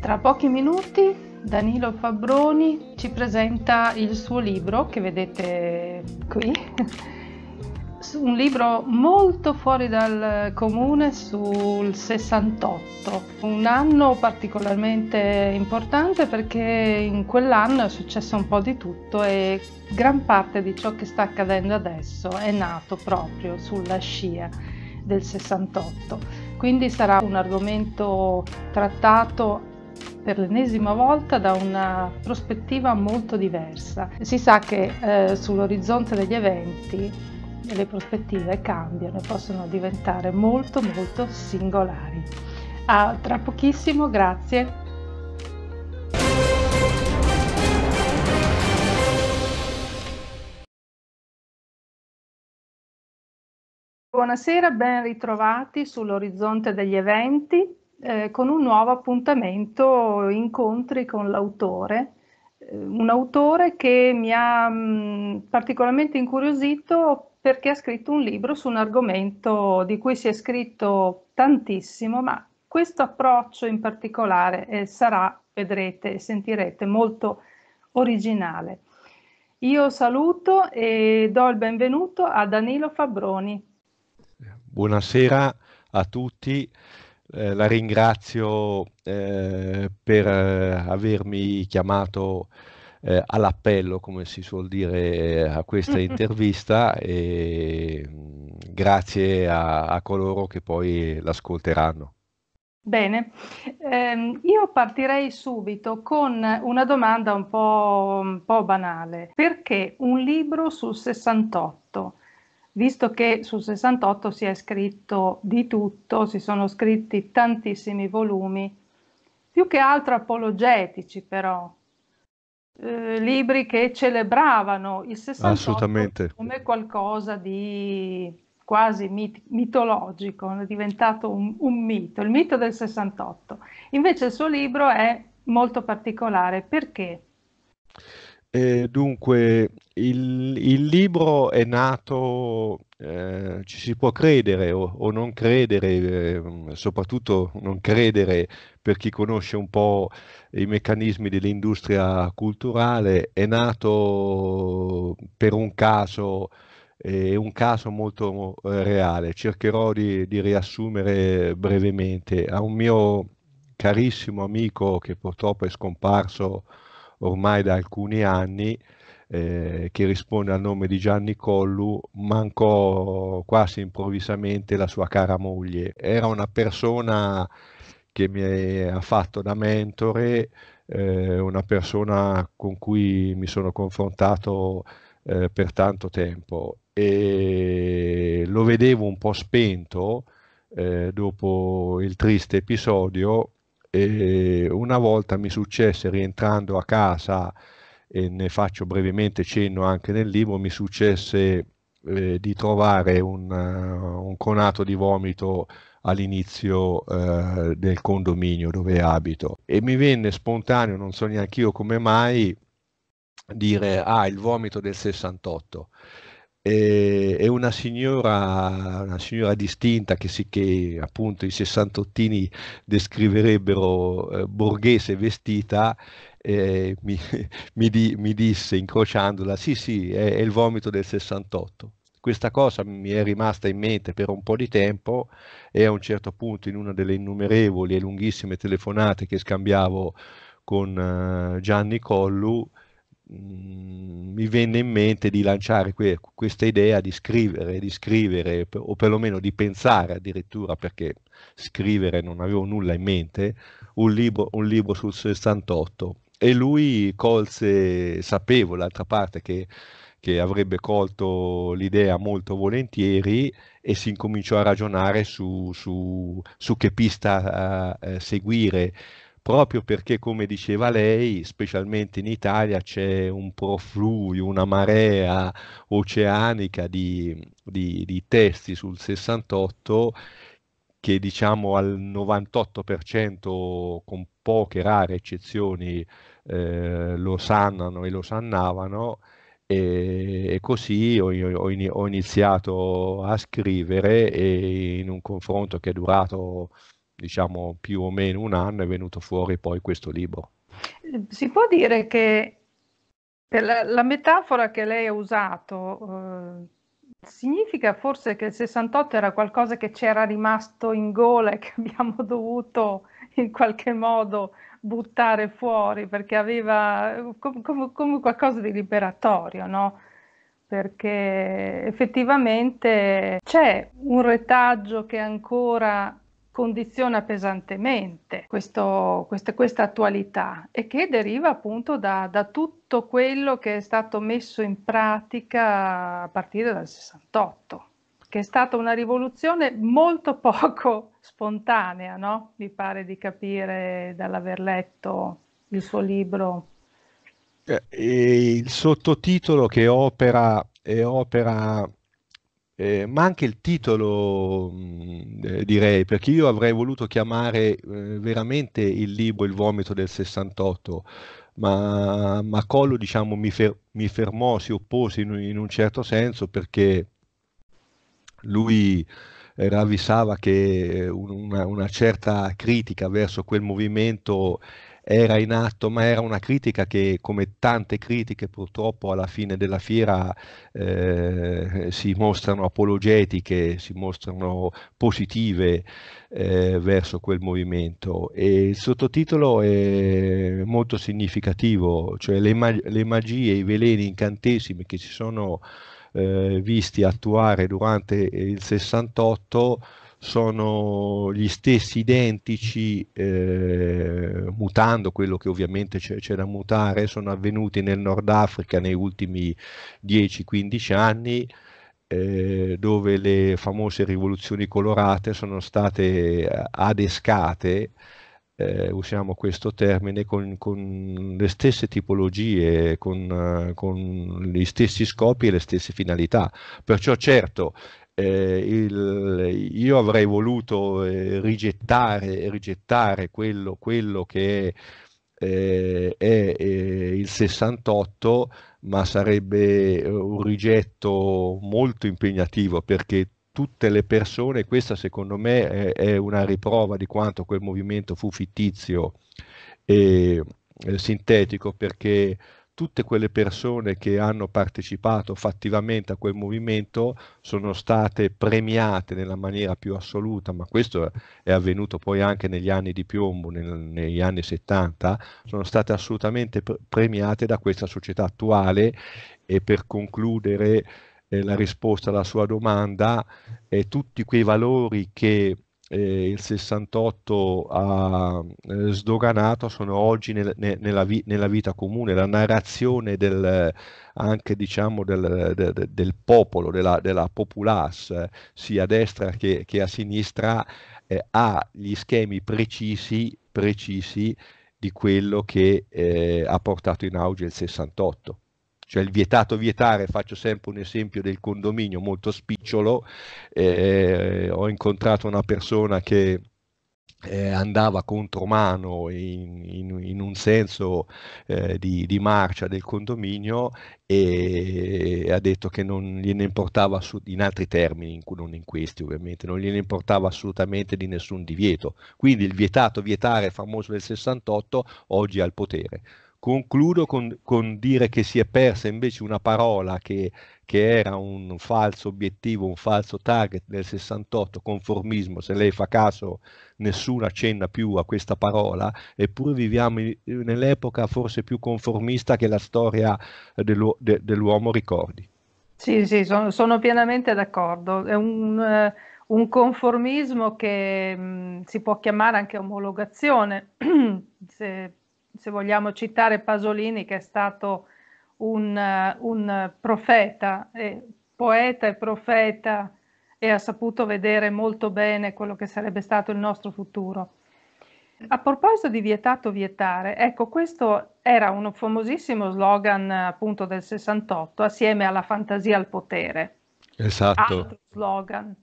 Tra pochi minuti Danilo Fabroni ci presenta il suo libro che vedete qui, un libro molto fuori dal comune sul 68, un anno particolarmente importante perché in quell'anno è successo un po' di tutto e gran parte di ciò che sta accadendo adesso è nato proprio sulla scia del 68. Quindi sarà un argomento trattato per l'ennesima volta da una prospettiva molto diversa. Si sa che eh, sull'orizzonte degli eventi le prospettive cambiano e possono diventare molto molto singolari. A tra pochissimo, grazie. Buonasera, ben ritrovati sull'orizzonte degli eventi eh, con un nuovo appuntamento, incontri con l'autore, eh, un autore che mi ha particolarmente incuriosito perché ha scritto un libro su un argomento di cui si è scritto tantissimo, ma questo approccio in particolare eh, sarà, vedrete e sentirete, molto originale. Io saluto e do il benvenuto a Danilo Fabroni. Buonasera a tutti. Eh, la ringrazio eh, per eh, avermi chiamato eh, all'appello, come si suol dire, eh, a questa intervista e mm, grazie a, a coloro che poi l'ascolteranno. Bene, eh, io partirei subito con una domanda un po', un po' banale. Perché un libro sul 68? visto che sul 68 si è scritto di tutto, si sono scritti tantissimi volumi, più che altro apologetici però, eh, libri che celebravano il 68 come qualcosa di quasi mit- mitologico, è diventato un, un mito, il mito del 68. Invece il suo libro è molto particolare perché? Eh, dunque, il, il, libro è nato, eh, ci si può credere o, o non credere, eh, soprattutto non credere per chi conosce un po' i meccanismi dell'industria culturale, è nato per un caso, eh, un caso molto eh, reale. Cercherò di, di riassumere brevemente. A un mio carissimo amico che purtroppo è scomparso ormai da alcuni anni, eh, che risponde al nome di Gianni Collu, mancò quasi improvvisamente la sua cara moglie. Era una persona che mi ha fatto da mentore, eh, una persona con cui mi sono confrontato eh, per tanto tempo e lo vedevo un po' spento eh, dopo il triste episodio e una volta mi successe rientrando a casa e ne faccio brevemente cenno anche nel libro, mi successe eh, di trovare un, uh, un, conato di vomito all'inizio eh, del condominio dove abito e mi venne spontaneo, non so neanche io come mai, dire ah il vomito del 68 e, e una signora una signora distinta che, si, che appunto i sessantottini descriverebbero eh, borghese vestita eh, mi, mi, di, mi, disse incrociandola, sì sì, è, è il vomito del 68 questa cosa mi è rimasta in mente per un po' di tempo e a un certo punto in una delle innumerevoli e lunghissime telefonate che scambiavo con eh, Gianni Collu mm, mi venne in mente di lanciare que questa idea di scrivere, di scrivere o perlomeno di pensare addirittura perché scrivere non avevo nulla in mente, un libro, un libro sul 68 e lui colse, sapevo d'altra parte che, che, avrebbe colto l'idea molto volentieri e si incominciò a ragionare su, su, su che pista uh, seguire, proprio perché come diceva lei, specialmente in Italia c'è un profluvio, una marea oceanica di, di, di testi sul 68 che diciamo al 98% con poche rare eccezioni eh, lo sannano e lo sannavano e, così ho, ho, iniziato a scrivere e in un confronto che è durato diciamo più o meno un anno è venuto fuori poi questo libro. Si può dire che la, la metafora che lei ha usato eh, significa forse che il 68 era qualcosa che c'era rimasto in gola e che abbiamo dovuto in qualche modo buttare fuori perché aveva come, com, com qualcosa di liberatorio, no? perché effettivamente c'è un retaggio che ancora condiziona pesantemente questo, questa, questa, attualità e che deriva appunto da, da, tutto quello che è stato messo in pratica a partire dal 68, che è stata una rivoluzione molto poco spontanea, no? Mi pare di capire dall'aver letto il suo libro. Eh, e il sottotitolo che opera, è opera eh, ma anche il titolo mm, eh, direi, perché io avrei voluto chiamare eh, veramente il libro Il vomito del 68, ma, ma Collo diciamo, mi, fer- mi, fermò, si oppose in, in, un certo senso perché lui ravvisava che eh, una, una certa critica verso quel movimento era in atto, ma era una critica che, come tante critiche purtroppo alla fine della fiera, eh, si mostrano apologetiche, si mostrano positive eh, verso quel movimento. E il sottotitolo è molto significativo, cioè le, mag- le magie, i veleni incantesimi che ci sono eh, visti attuare durante il 68 sono gli stessi identici, eh, mutando quello che ovviamente c'è, da mutare, sono avvenuti nel Nord Africa nei ultimi 10-15 anni, eh, dove le famose rivoluzioni colorate sono state eh, adescate eh, usiamo questo termine, con, con, le stesse tipologie, con, eh, con gli stessi scopi e le stesse finalità. Perciò certo eh, il, io avrei voluto eh, rigettare, rigettare quello, quello, che eh, è, eh, è il 68, ma sarebbe eh, un rigetto molto impegnativo perché tutte le persone, questa secondo me è, è una riprova di quanto quel movimento fu fittizio e eh, sintetico perché tutte quelle persone che hanno partecipato fattivamente a quel movimento sono state premiate nella maniera più assoluta, ma questo è avvenuto poi anche negli anni di piombo, nel, negli anni 70, sono state assolutamente premiate da questa società attuale e per concludere eh, la risposta alla sua domanda e eh, tutti quei valori che eh, il 68 ha eh, sdoganato sono oggi nel, ne, nella, vi, nella, vita comune, la narrazione del, anche diciamo del, del, del popolo, della, della populace, sia a destra che, che a sinistra, eh, ha gli schemi precisi, precisi di quello che eh, ha portato in auge il 68 cioè il vietato vietare, faccio sempre un esempio del condominio molto spicciolo, eh, ho incontrato una persona che eh, andava contromano in, in, in un senso eh, di, di, marcia del condominio e ha detto che non gliene importava in altri termini, non in questi ovviamente, non gliene importava assolutamente di nessun divieto. Quindi il vietato vietare famoso del 68 oggi ha il potere. Concludo con, con, dire che si è persa invece una parola che, che, era un falso obiettivo, un falso target nel 68, conformismo, se lei fa caso nessuno accenna più a questa parola, eppure viviamo nell'epoca forse più conformista che la storia dell'u- de- dell'uomo ricordi. Sì, sì, sono, sono pienamente d'accordo. È un, eh, un conformismo che mh, mm, si può chiamare anche omologazione, se se vogliamo citare Pasolini che è stato un, eh, un profeta, e poeta e profeta e ha saputo vedere molto bene quello che sarebbe stato il nostro futuro. A proposito di vietato vietare, ecco questo era un famosissimo slogan appunto del 68 assieme alla fantasia al potere. Esatto. Altro slogan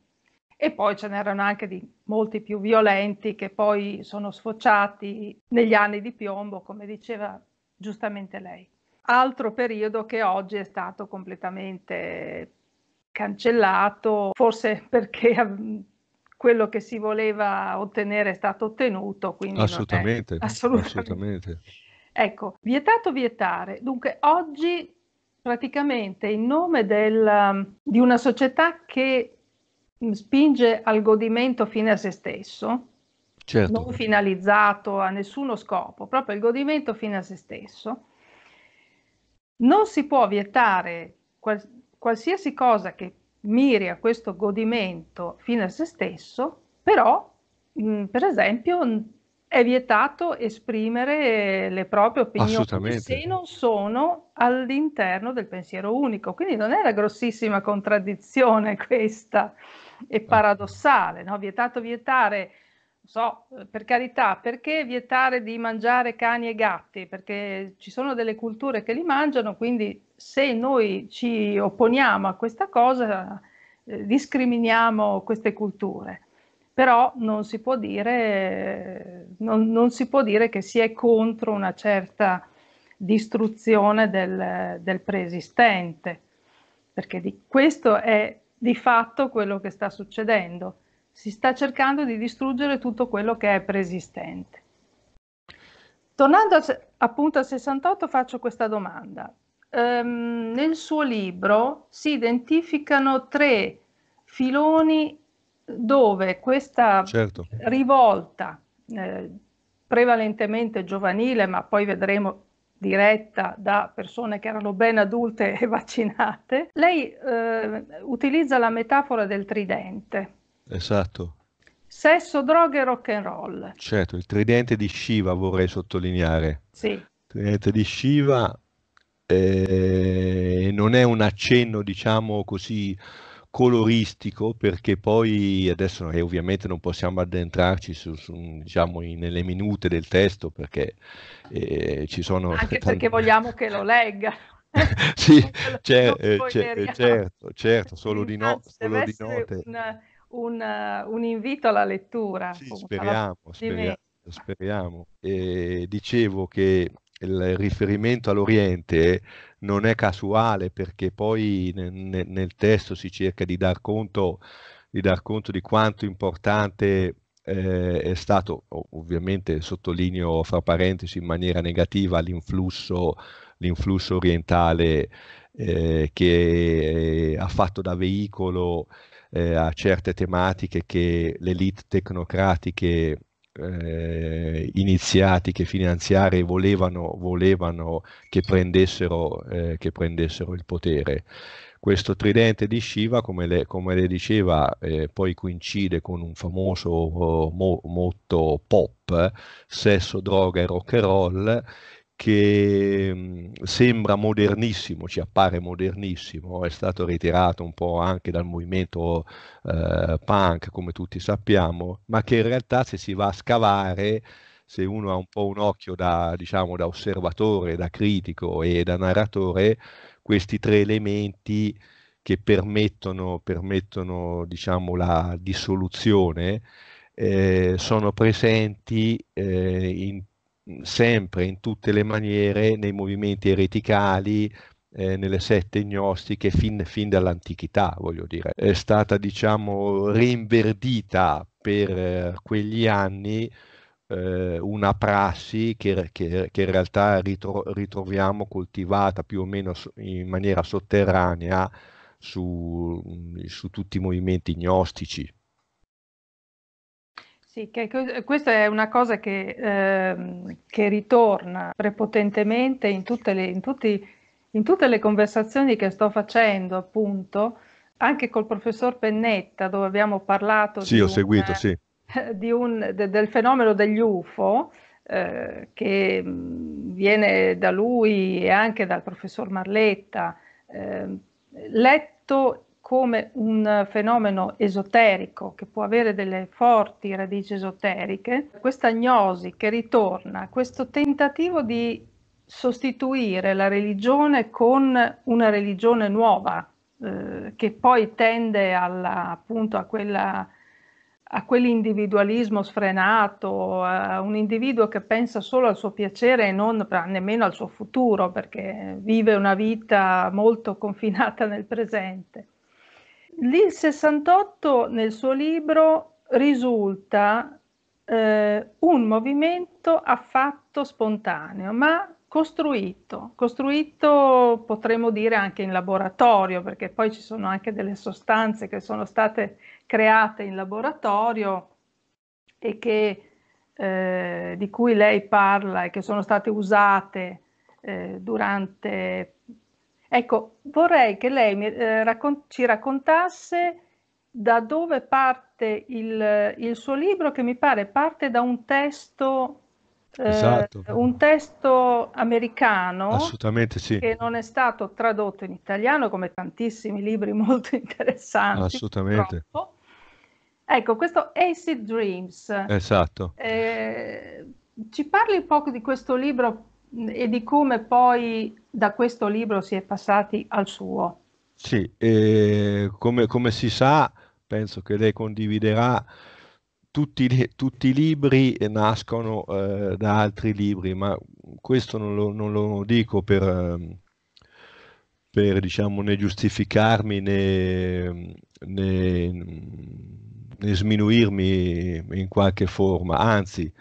e poi ce n'erano anche di molti più violenti che poi sono sfociati negli anni di piombo, come diceva giustamente lei. Altro periodo che oggi è stato completamente cancellato, forse perché mm, quello che si voleva ottenere è stato ottenuto. Quindi assolutamente, assolutamente. assolutamente. Ecco, vietato vietare. Dunque, oggi praticamente in nome del, mm, di una società che spinge al godimento fine a se stesso, certo. non finalizzato a nessuno scopo, proprio il godimento fine a se stesso, non si può vietare qualsiasi cosa che miri a questo godimento fine a se stesso, però mh, per esempio è vietato esprimere le proprie opinioni se non sono all'interno del pensiero unico. Quindi non è una grossissima contraddizione questa, è ah. paradossale, no? vietato vietare so, per carità, perché vietare di mangiare cani e gatti? Perché ci sono delle culture che li mangiano, quindi se noi ci opponiamo a questa cosa, eh, discriminiamo queste culture però non si può dire, non, non si può dire che si è contro una certa distruzione del, del preesistente, perché di, questo è di fatto quello che sta succedendo. Si sta cercando di distruggere tutto quello che è preesistente. Tornando a, appunto al 68 faccio questa domanda. Um, nel suo libro si identificano tre filoni dove questa certo. rivolta eh, prevalentemente giovanile, ma poi vedremo diretta da persone che erano ben adulte e vaccinate, lei eh, utilizza la metafora del tridente. Esatto. Sesso, droghe e rock and roll. Certo, il tridente di Shiva vorrei sottolineare. Sì. Il tridente di Shiva eh, non è un accenno, diciamo così, coloristico perché poi adesso eh, ovviamente non possiamo addentrarci su, su, diciamo, in, nelle minute del testo perché eh, ci sono... Anche perché vogliamo che lo legga. sì, c'è, cioè, eh, c'è, cioè, eh, certo, certo, solo di, no, solo di note. Un, un, un, invito alla lettura. Sì, speriamo, speriamo, speriamo. E dicevo che il riferimento all'Oriente non è casuale perché poi nel, nel testo si cerca di dar conto di, dar conto di quanto importante eh, è stato, ovviamente sottolineo fra parentesi in maniera negativa, l'influsso, orientale eh, che eh, ha fatto da veicolo eh, a certe tematiche che le elite tecnocratiche eh, iniziati che volevano, volevano che, prendessero, eh, che, prendessero, il potere. Questo tridente di Shiva, come le, come le diceva, eh, poi coincide con un famoso eh, mo, motto pop, sesso, droga e rock and roll, che sembra modernissimo, ci appare modernissimo, è stato ritirato un po' anche dal movimento eh, punk, come tutti sappiamo, ma che in realtà se si va a scavare, se uno ha un po' un occhio da, diciamo, da osservatore, da critico e da narratore, questi tre elementi che permettono, permettono diciamo, la dissoluzione eh, sono presenti eh, in sempre in tutte le maniere nei movimenti ereticali, eh, nelle sette gnostiche fin, fin, dall'antichità, voglio dire. È stata, diciamo, rinverdita per eh, quegli anni eh, una prassi che, che, che in realtà ritro, ritroviamo coltivata più o meno in maniera sotterranea su, mm, su tutti i movimenti gnostici. Sì, che, questa è una cosa che, eh, che ritorna prepotentemente in tutte, le, in, tutti, in tutte, le, conversazioni che sto facendo, appunto, anche col professor Pennetta, dove abbiamo parlato sì, ho seguito, un, sì. Eh, un, de, del fenomeno degli UFO, eh, che viene da lui e anche dal professor Marletta, eh, letto come un fenomeno esoterico che può avere delle forti radici esoteriche, questa gnosi che ritorna, questo tentativo di sostituire la religione con una religione nuova, eh, che poi tende alla, appunto a quella a quell'individualismo sfrenato, a un individuo che pensa solo al suo piacere e non nemmeno al suo futuro, perché vive una vita molto confinata nel presente. L'IL 68 nel suo libro risulta eh, un movimento affatto spontaneo, ma costruito, costruito potremmo dire anche in laboratorio, perché poi ci sono anche delle sostanze che sono state create in laboratorio e che, eh, di cui lei parla e che sono state usate eh, durante Ecco, vorrei che lei eh, raccon ci raccontasse da dove parte il, il, suo libro, che mi pare parte da un testo, eh, esatto. un testo americano sì. che non è stato tradotto in italiano, come tantissimi libri molto interessanti. Assolutamente. Purtroppo. Ecco, questo Acid Dreams. Esatto. Eh, ci parli un po' di questo libro e di come poi da questo libro si è passati al suo. Sì, eh, come, come, si sa, penso che lei condividerà, tutti, tutti i libri nascono eh, da altri libri, ma questo non lo, non lo dico per, ehm, per diciamo, né giustificarmi né, né, né sminuirmi in qualche forma, anzi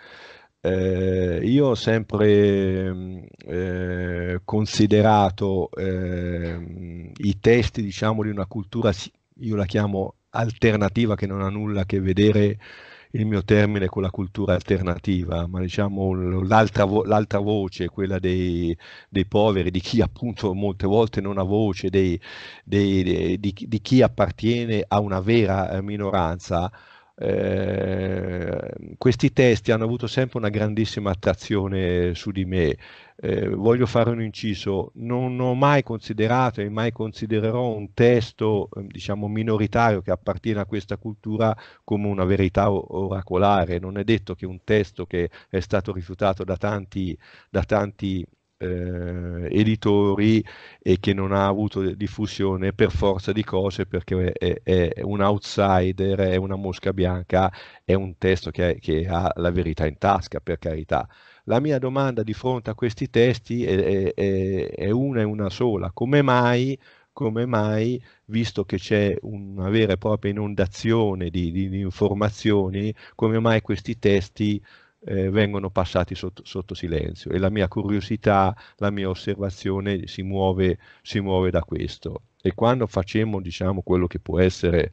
eh, io ho sempre mm, eh, considerato eh, i testi diciamo, di una cultura, io la chiamo alternativa, che non ha nulla a che vedere il mio termine con la cultura alternativa, ma diciamo l'altra, vo- voce, quella dei, dei, poveri, di chi appunto molte volte non ha voce, dei, dei, di, di chi appartiene a una vera eh, minoranza Ehm, questi testi hanno avuto sempre una grandissima attrazione su di me. Eh, voglio fare un inciso, non ho mai considerato e mai considererò un testo ehm, diciamo minoritario che appartiene a questa cultura come una verità oracolare, non è detto che un testo che è stato rifiutato da tanti, da tanti eh, editori e che non ha avuto diffusione per forza di cose perché è, è un outsider, è una mosca bianca, è un testo che, che, ha la verità in tasca, per carità. La mia domanda di fronte a questi testi è, è, è una e una sola, come mai, come mai visto che c'è una vera e propria inondazione di, di, di informazioni, come mai questi testi eh, vengono passati sotto, sotto, silenzio e la mia curiosità, la mia osservazione si muove, si muove da questo. E quando facciamo diciamo, quello che può essere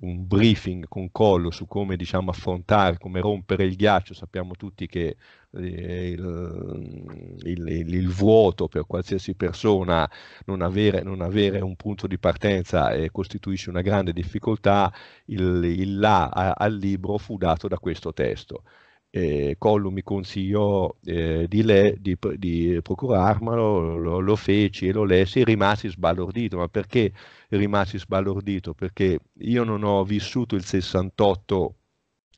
un briefing con collo su come diciamo, affrontare, come rompere il ghiaccio, sappiamo tutti che eh, il, il, il, vuoto per qualsiasi persona non avere, non avere un punto di partenza eh, costituisce una grande difficoltà, il, il là a, al libro fu dato da questo testo eh, Collu mi consigliò eh, di, le, di, di, procurarmelo, lo, lo, feci e lo lessi e rimasi sbalordito. Ma perché rimasi sbalordito? Perché io non ho vissuto il 68,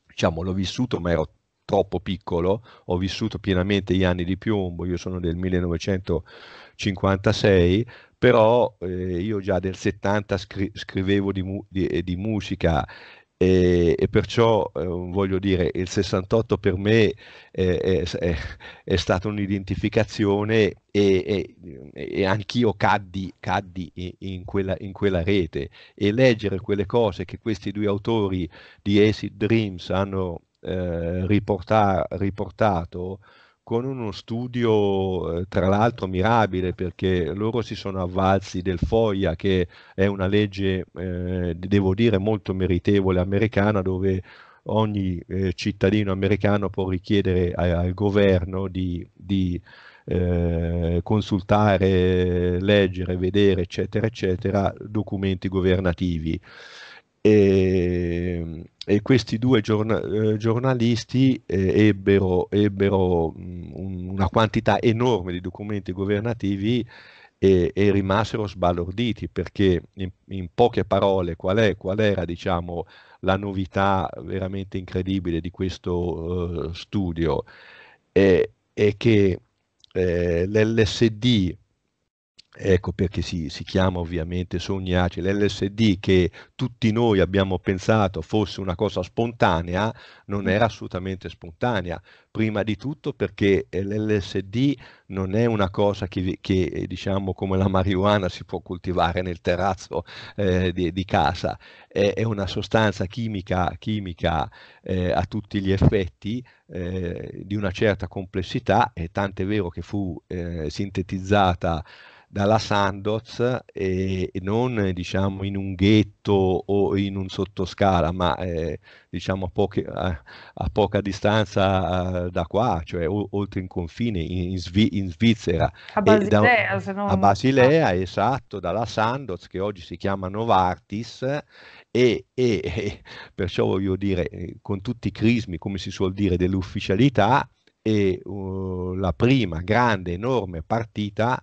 diciamo l'ho vissuto ma ero troppo piccolo, ho vissuto pienamente gli anni di piombo, io sono del 1956, però eh, io già del 70 scri- scrivevo di, mu- di, eh, di musica e, e perciò eh, voglio dire il 68 per me eh, è, è, stata un'identificazione e, e, e anch'io caddi, caddi in, quella, in, quella, rete e leggere quelle cose che questi due autori di Acid Dreams hanno eh, riportar, riportato con uno studio eh, tra l'altro mirabile perché loro si sono avvalsi del FOIA che è una legge, eh, devo dire, molto meritevole americana dove ogni eh, cittadino americano può richiedere a, al governo di, di eh, consultare, leggere, vedere, eccetera, eccetera, documenti governativi. E, ehm, e questi due giorna- eh, giornalisti eh, ebbero, ebbero mh, una quantità enorme di documenti governativi e, e rimasero sbalorditi perché in, in poche parole qual, è, qual era diciamo, la novità veramente incredibile di questo uh, studio è, è che eh, l'LSD Ecco perché si, si chiama ovviamente Sognaci, l'LSD che tutti noi abbiamo pensato fosse una cosa spontanea, non mm. era assolutamente spontanea, prima di tutto perché eh, l'LSD non è una cosa che, che eh, diciamo come la marijuana si può coltivare nel terrazzo eh, di, di, casa, è, è, una sostanza chimica, chimica eh, a tutti gli effetti eh, di una certa complessità e tant'è vero che fu eh, sintetizzata dalla Sandoz e, non diciamo in un ghetto o in un sottoscala, ma eh, diciamo a, poche, a, a, poca distanza eh, da qua, cioè o, oltre in confine, in, in, Svi, in Svizzera. A Basilea, da, se non... A Basilea, esatto, dalla Sandoz che oggi si chiama Novartis e, e, e perciò voglio dire, eh, con tutti i crismi, come si suol dire, dell'ufficialità, e, uh, la prima grande, enorme partita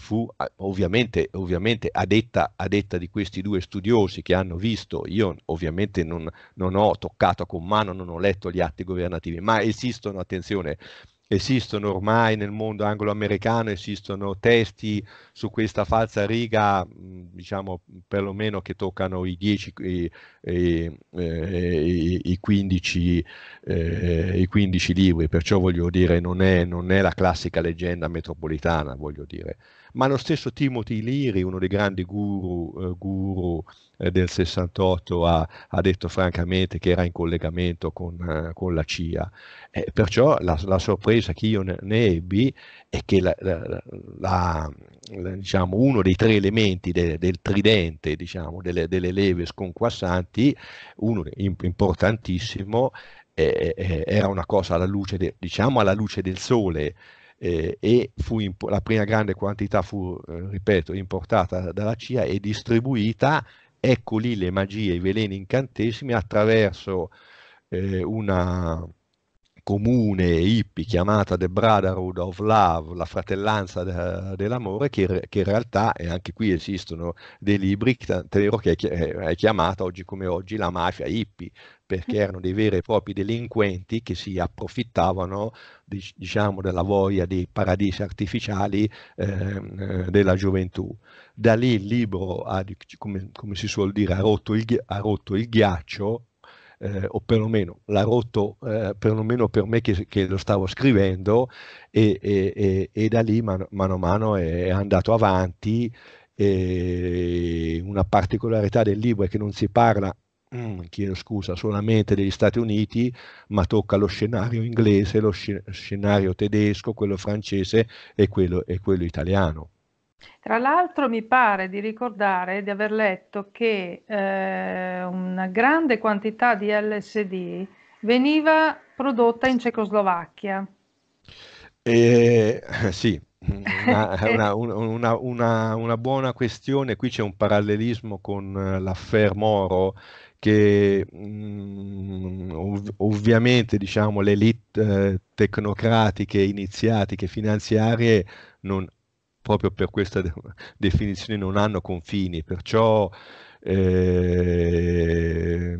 fu ovviamente, ovviamente a, detta, a, detta, di questi due studiosi che hanno visto, io ovviamente non, non, ho toccato con mano, non ho letto gli atti governativi, ma esistono, attenzione, esistono ormai nel mondo anglo-americano, esistono testi su questa falsa riga, diciamo perlomeno che toccano i 10, eh, i, i, i, 15, eh, i 15 libri, perciò voglio dire non è, non è la classica leggenda metropolitana, voglio dire ma lo stesso Timothy Leary, uno dei grandi guru, eh, guru eh, del 68, ha, ha, detto francamente che era in collegamento con, eh, con la CIA. Eh, perciò la, la, sorpresa che io ne, ne ebbi è che la, la, diciamo, uno dei tre elementi de, del tridente, diciamo, delle, delle, leve sconquassanti, uno importantissimo, eh, era una cosa alla luce, de, diciamo alla luce del sole, eh, e imp- la prima grande quantità fu, eh, ripeto, importata dalla CIA e distribuita, ecco lì le magie, i veleni incantesimi attraverso eh, una comune hippie chiamata The Brotherhood of Love, la fratellanza de- dell'amore, che, che, in realtà, e anche qui esistono dei libri, tant'è vero che è, chi- è chiamata oggi come oggi la mafia hippie, perché erano dei veri e propri delinquenti che si approfittavano diciamo, della voglia dei paradisi artificiali ehm, eh, della gioventù. Da lì il libro, ha, come, come, si suol dire, ha rotto il, ha rotto il ghiaccio, eh, o perlomeno l'ha rotto eh, perlomeno per me che, che, lo stavo scrivendo e, e, e, e da lì man, mano a mano è, è andato avanti. una particolarità del libro è che non si parla Mm, chiedo scusa, solamente degli Stati Uniti, ma tocca lo scenario inglese, lo scenario tedesco, quello francese e quello, e quello italiano. Tra l'altro mi pare di ricordare di aver letto che eh, una grande quantità di LSD veniva prodotta in Cecoslovacchia. Eh, sì, una, una, una, una, buona questione, qui c'è un parallelismo con eh, l'affair Moro che mh, mm, ov- ovviamente diciamo, le elite eh, tecnocratiche, iniziatiche, finanziarie non, proprio per questa de- definizione non hanno confini, perciò eh,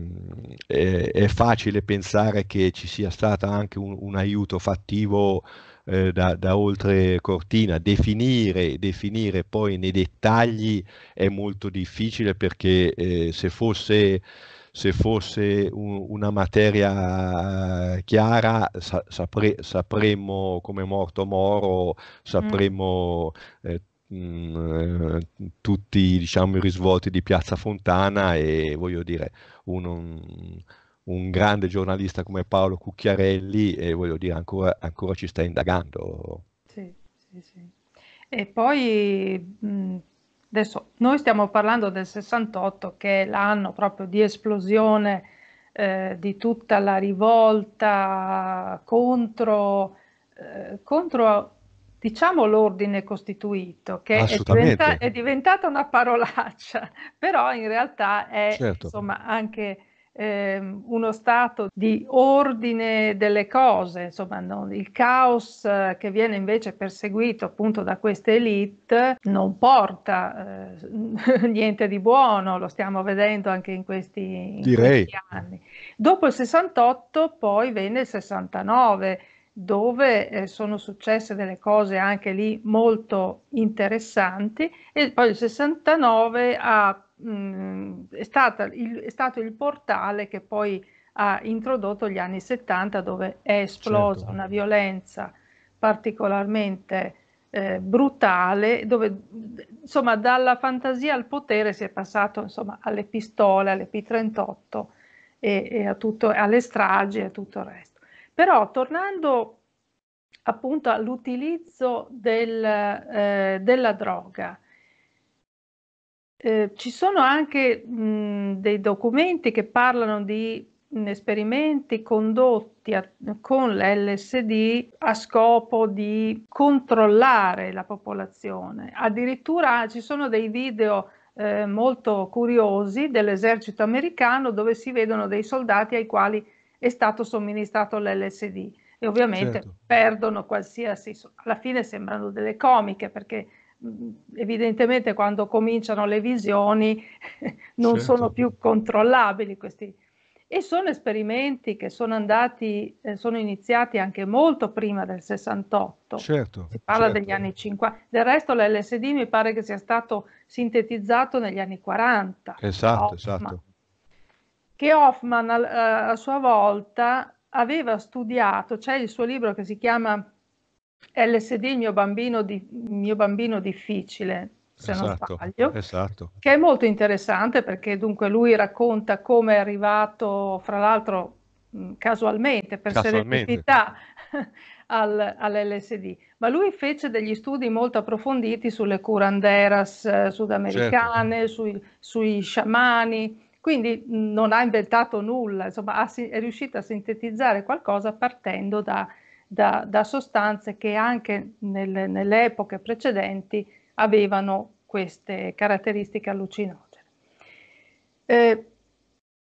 è, è, facile pensare che ci sia stato anche un, un aiuto fattivo eh, da, da, oltre cortina. Definire, definire, poi nei dettagli è molto difficile perché eh, se fosse se fosse un, una materia chiara sa, sapre, sapremmo come morto Moro, sapremmo eh, mm. eh, mh, tutti diciamo, i risvolti di Piazza Fontana e voglio dire uno, un grande giornalista come Paolo Cucchiarelli e voglio dire ancora, ancora ci sta indagando. Sì, sì, sì. E poi mm, adesso noi stiamo parlando del 68 che è l'anno proprio di esplosione eh, di tutta la rivolta contro, eh, contro diciamo l'ordine costituito, che è, diventa, è, diventata una parolaccia, però in realtà è certo. insomma anche eh, uno stato di ordine delle cose, insomma no, il caos eh, che viene invece perseguito appunto da queste elite non porta eh, niente di buono, lo stiamo vedendo anche in questi, in questi anni. Dopo il 68 poi venne il 69 dove eh, sono successe delle cose anche lì molto interessanti e poi il 69 ha mh, è, il, è, stato il portale che poi ha introdotto gli anni 70 dove è esplosa certo. una violenza particolarmente eh, brutale, dove insomma dalla fantasia al potere si è passato insomma, alle pistole, alle P38 e, e a tutto, alle stragi e a tutto il resto. Però tornando appunto all'utilizzo del, eh, della droga, Ehm, ci sono anche mh, mhmm, dei documenti che parlano di mh, mhmm, esperimenti condotti a, con l'LSD a scopo di controllare la popolazione. Addirittura ci sono dei video eh, molto curiosi dell'esercito americano dove si vedono dei soldati ai quali è stato somministrato l'LSD e ovviamente certo. perdono qualsiasi, alla fine sembrano delle comiche perché evidentemente quando cominciano le visioni non certo. sono più controllabili questi. E sono esperimenti che sono andati, eh, sono iniziati anche molto prima del 68. Certo, si parla certo. degli anni 50. Del resto l'LSD mi pare che sia stato sintetizzato negli anni 40. Esatto, Hoffman, esatto. Che Hoffman a, eh, a sua volta aveva studiato, c'è il suo libro che si chiama LSD, il mio bambino, di, mio bambino difficile, se esatto, non sbaglio, esatto. che è molto interessante perché dunque lui racconta come è arrivato, fra l'altro mm, casualmente, per serenità, al, all'LSD, ma lui fece degli studi molto approfonditi sulle curanderas eh, sudamericane, certo. sui, sui sciamani, quindi mm, non ha inventato nulla, insomma ha, è riuscito a sintetizzare qualcosa partendo da da, da sostanze che anche nel, nelle epoche precedenti avevano queste caratteristiche allucinogene. Eh,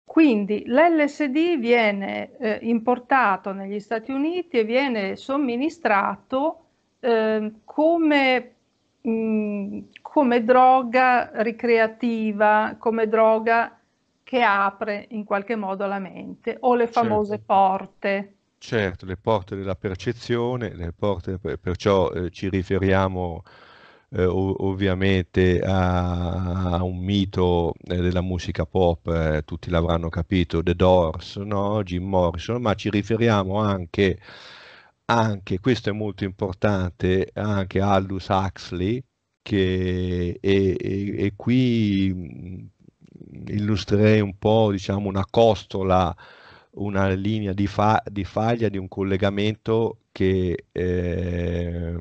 quindi l'LSD viene eh, importato negli Stati Uniti e viene somministrato eh, come, mh, come, droga ricreativa, come droga che apre in qualche modo la mente o le famose certo. porte Certo, le porte della percezione, le porte, perciò eh, ci riferiamo eh, ovviamente a, a, un mito eh, della musica pop, eh, tutti l'avranno capito, The Doors, no? Jim Morrison, ma ci riferiamo anche, anche, questo è molto importante, anche a Aldous Huxley, che e, e, e qui mm, illustrerei un po' diciamo una costola una linea di, fa di faglia di un collegamento che eh,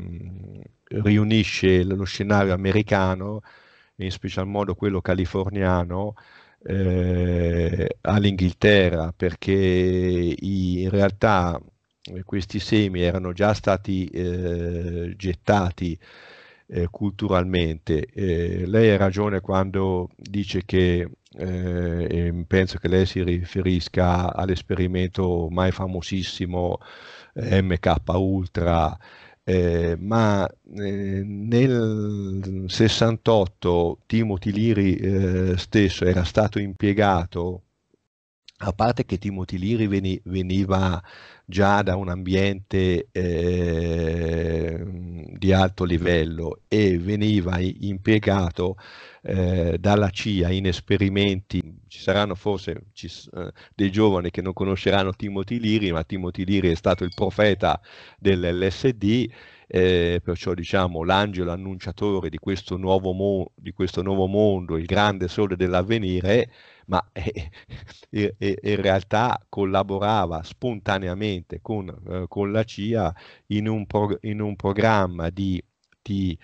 riunisce lo scenario americano, in special modo quello californiano, eh, all'Inghilterra, perché in realtà questi semi erano già stati eh, gettati eh, culturalmente. Eh, lei ha ragione quando dice che eh, penso che lei si riferisca all'esperimento mai famosissimo eh, MK Ultra, eh, ma eh, nel 68 Timothy Leary eh, stesso era stato impiegato a parte che Timothy Leary veniva già da un ambiente eh, di alto livello e veniva impiegato eh, dalla CIA in esperimenti, ci saranno forse ci, eh, dei giovani che non conosceranno Timothy Leary, ma Timothy Leary è stato il profeta dell'LSD, eh, perciò diciamo l'angelo annunciatore di questo, mo- di questo, nuovo mondo, il grande sole dell'avvenire, ma eh, in realtà collaborava spontaneamente con, eh, con la CIA in un, pro- in un programma di, di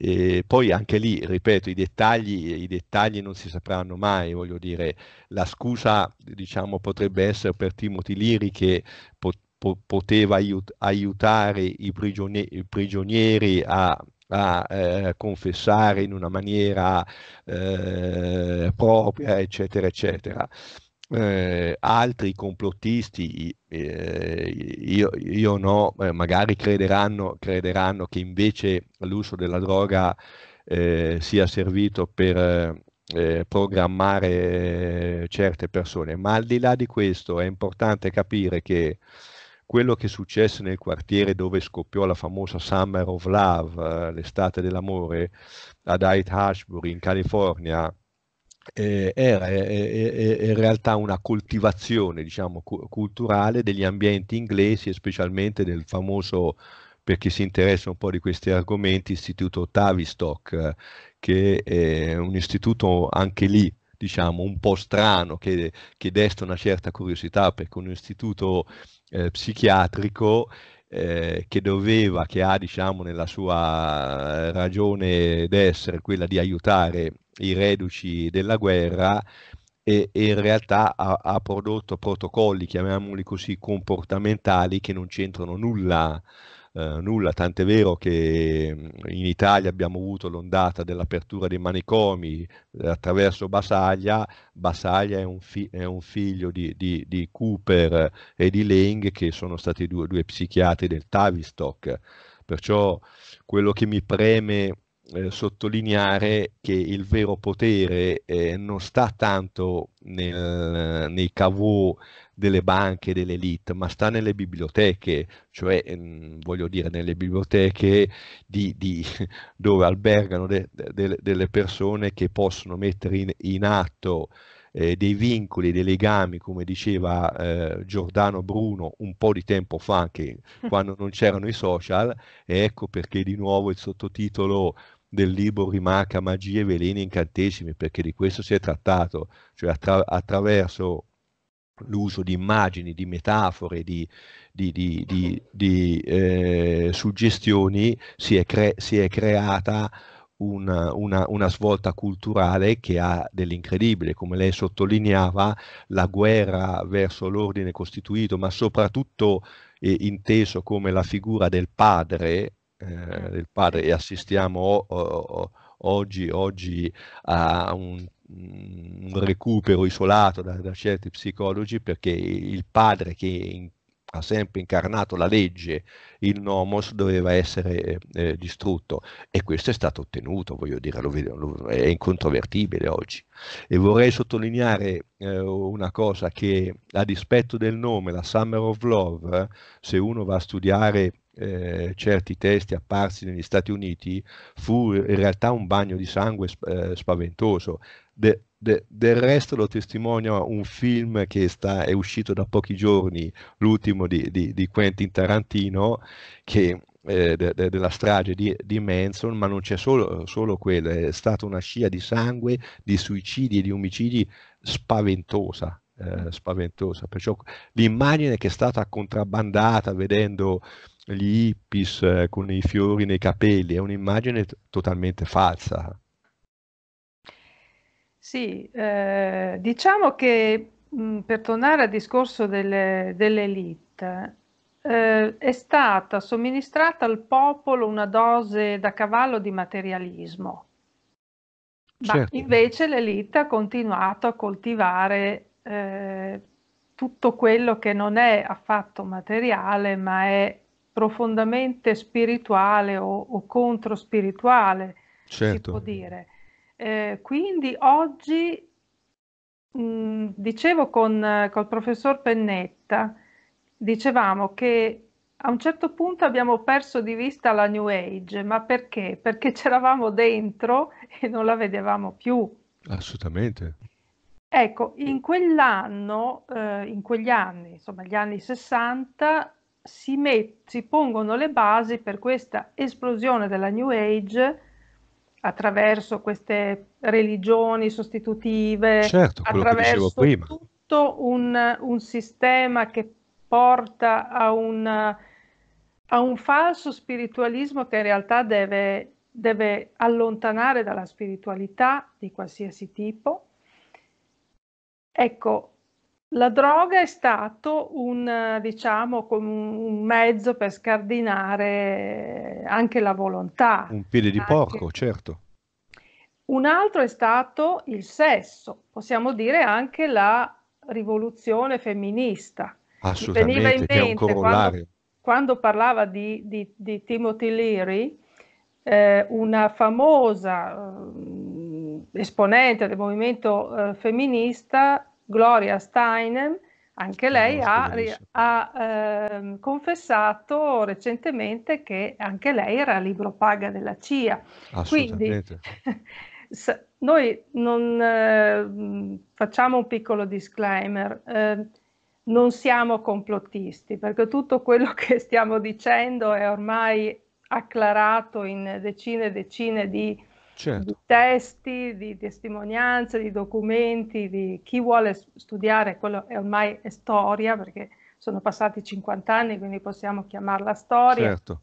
e poi anche lì, ripeto, i dettagli, i dettagli, non si sapranno mai, voglio dire, la scusa diciamo, potrebbe essere per Timothy Liri che po- po- poteva aiut- aiutare i, prigione- i, prigionieri a, a eh, confessare in una maniera eh, propria, eccetera, eccetera eh, altri complottisti, eh, io, io, no, eh, magari crederanno, crederanno, che invece l'uso della droga eh, sia servito per eh, programmare certe persone, ma al di là di questo è importante capire che quello che successe nel quartiere dove scoppiò la famosa Summer of Love, eh, l'estate dell'amore, ad Hyde Ashbury in California, eh, era eh, eh, eh, eh, in realtà una coltivazione diciamo, cu culturale degli ambienti inglesi e specialmente del famoso per chi si interessa un po' di questi argomenti, istituto Tavistock, che è un istituto anche lì diciamo, un po' strano, che, che, desta una certa curiosità, perché un istituto eh, psichiatrico eh, che doveva, che ha diciamo, nella sua ragione d'essere quella di aiutare i reduci della guerra e, e in realtà ha, ha, prodotto protocolli, chiamiamoli così, comportamentali che non c'entrano nulla, eh, nulla, tant'è vero che mm, in Italia abbiamo avuto l'ondata dell'apertura dei manicomi eh, attraverso Basaglia, Basaglia è un, fi, è un figlio di, di, di, Cooper e di Lang che sono stati due, due psichiatri del Tavistock, perciò quello che mi preme eh, sottolineare che il vero potere eh, non sta tanto nel, nei cavò delle banche, dell'elite, ma sta nelle biblioteche, cioè mh, mm, voglio dire nelle biblioteche di, di, dove albergano de, de, delle persone che possono mettere in, in atto eh, dei vincoli, dei legami, come diceva eh, Giordano Bruno un po' di tempo fa, anche quando non c'erano i social, e ecco perché di nuovo il sottotitolo del libro rimarca magie, veleni e incantesimi, perché di questo si è trattato, cioè attra- attraverso l'uso di immagini, di metafore, di, di, di, di eh, suggestioni, si è, cre- si è creata una, una, una, svolta culturale che ha dell'incredibile, come lei sottolineava, la guerra verso l'ordine costituito, ma soprattutto eh, inteso come la figura del padre, eh, ah. del padre e assistiamo o, o, oggi, oggi, a un, un recupero isolato da, da, certi psicologi perché il padre che in, ha sempre incarnato la legge, il nomos doveva essere eh, eh distrutto e questo è stato ottenuto, voglio dire, lo, lo, è incontrovertibile oggi. E vorrei sottolineare eh, una cosa che a dispetto del nome, la Summer of Love, se uno va a studiare eh, certi testi apparsi negli Stati Uniti fu in realtà un bagno di sangue eh, spaventoso. De, de, del resto lo testimonia un film che sta, è uscito da pochi giorni, l'ultimo di, di, di Quentin Tarantino, che eh, della strage di, di, Manson, ma non c'è solo, solo quella, è stata una scia di sangue, di suicidi e di omicidi spaventosa. Eh, spaventosa. Perciò l'immagine che è stata contrabbandata vedendo gli hippies eh, con i fiori nei capelli, è un'immagine totalmente falsa. Sì, eh, diciamo che mh, per tornare al discorso delle, dell'elite, eh, è stata somministrata al popolo una dose da cavallo di materialismo, certo. ma invece l'elite ha continuato a coltivare eh, tutto quello che non è affatto materiale, ma è profondamente spirituale o, o spirituale, certo. si può dire. Eh, quindi oggi, mh, mm, dicevo con col professor Pennetta, dicevamo che a un certo punto abbiamo perso di vista la New Age, ma perché? Perché c'eravamo dentro e non la vedevamo più. Assolutamente. Ecco, in quell'anno, eh, in quegli anni, insomma gli anni 60, si, met- si pongono le basi per questa esplosione della New Age attraverso queste religioni sostitutive, certo, attraverso tutto un, un, sistema che porta a un, a un, falso spiritualismo che in realtà deve, deve allontanare dalla spiritualità di qualsiasi tipo. Ecco, la droga è stato un, eh, diciamo, un mezzo per scardinare anche la volontà. Un piede di anche... porco, certo. Un altro è stato il sesso, possiamo dire anche la rivoluzione femminista. Assolutamente, veniva in mente che è un corollario. Quando, quando parlava di, di, di, Timothy Leary, eh, una famosa eh, esponente del movimento eh, femminista Gloria Steinem, anche lei ha, ha eh, confessato recentemente che anche lei era libro paga della CIA. Quindi noi non, eh, facciamo un piccolo disclaimer, eh, non siamo complottisti perché tutto quello che stiamo dicendo è ormai acclarato in decine e decine di certo. di testi, di testimonianze, di documenti, di chi vuole studiare, quello è ormai è storia perché sono passati 50 anni, quindi possiamo chiamarla storia. Certo.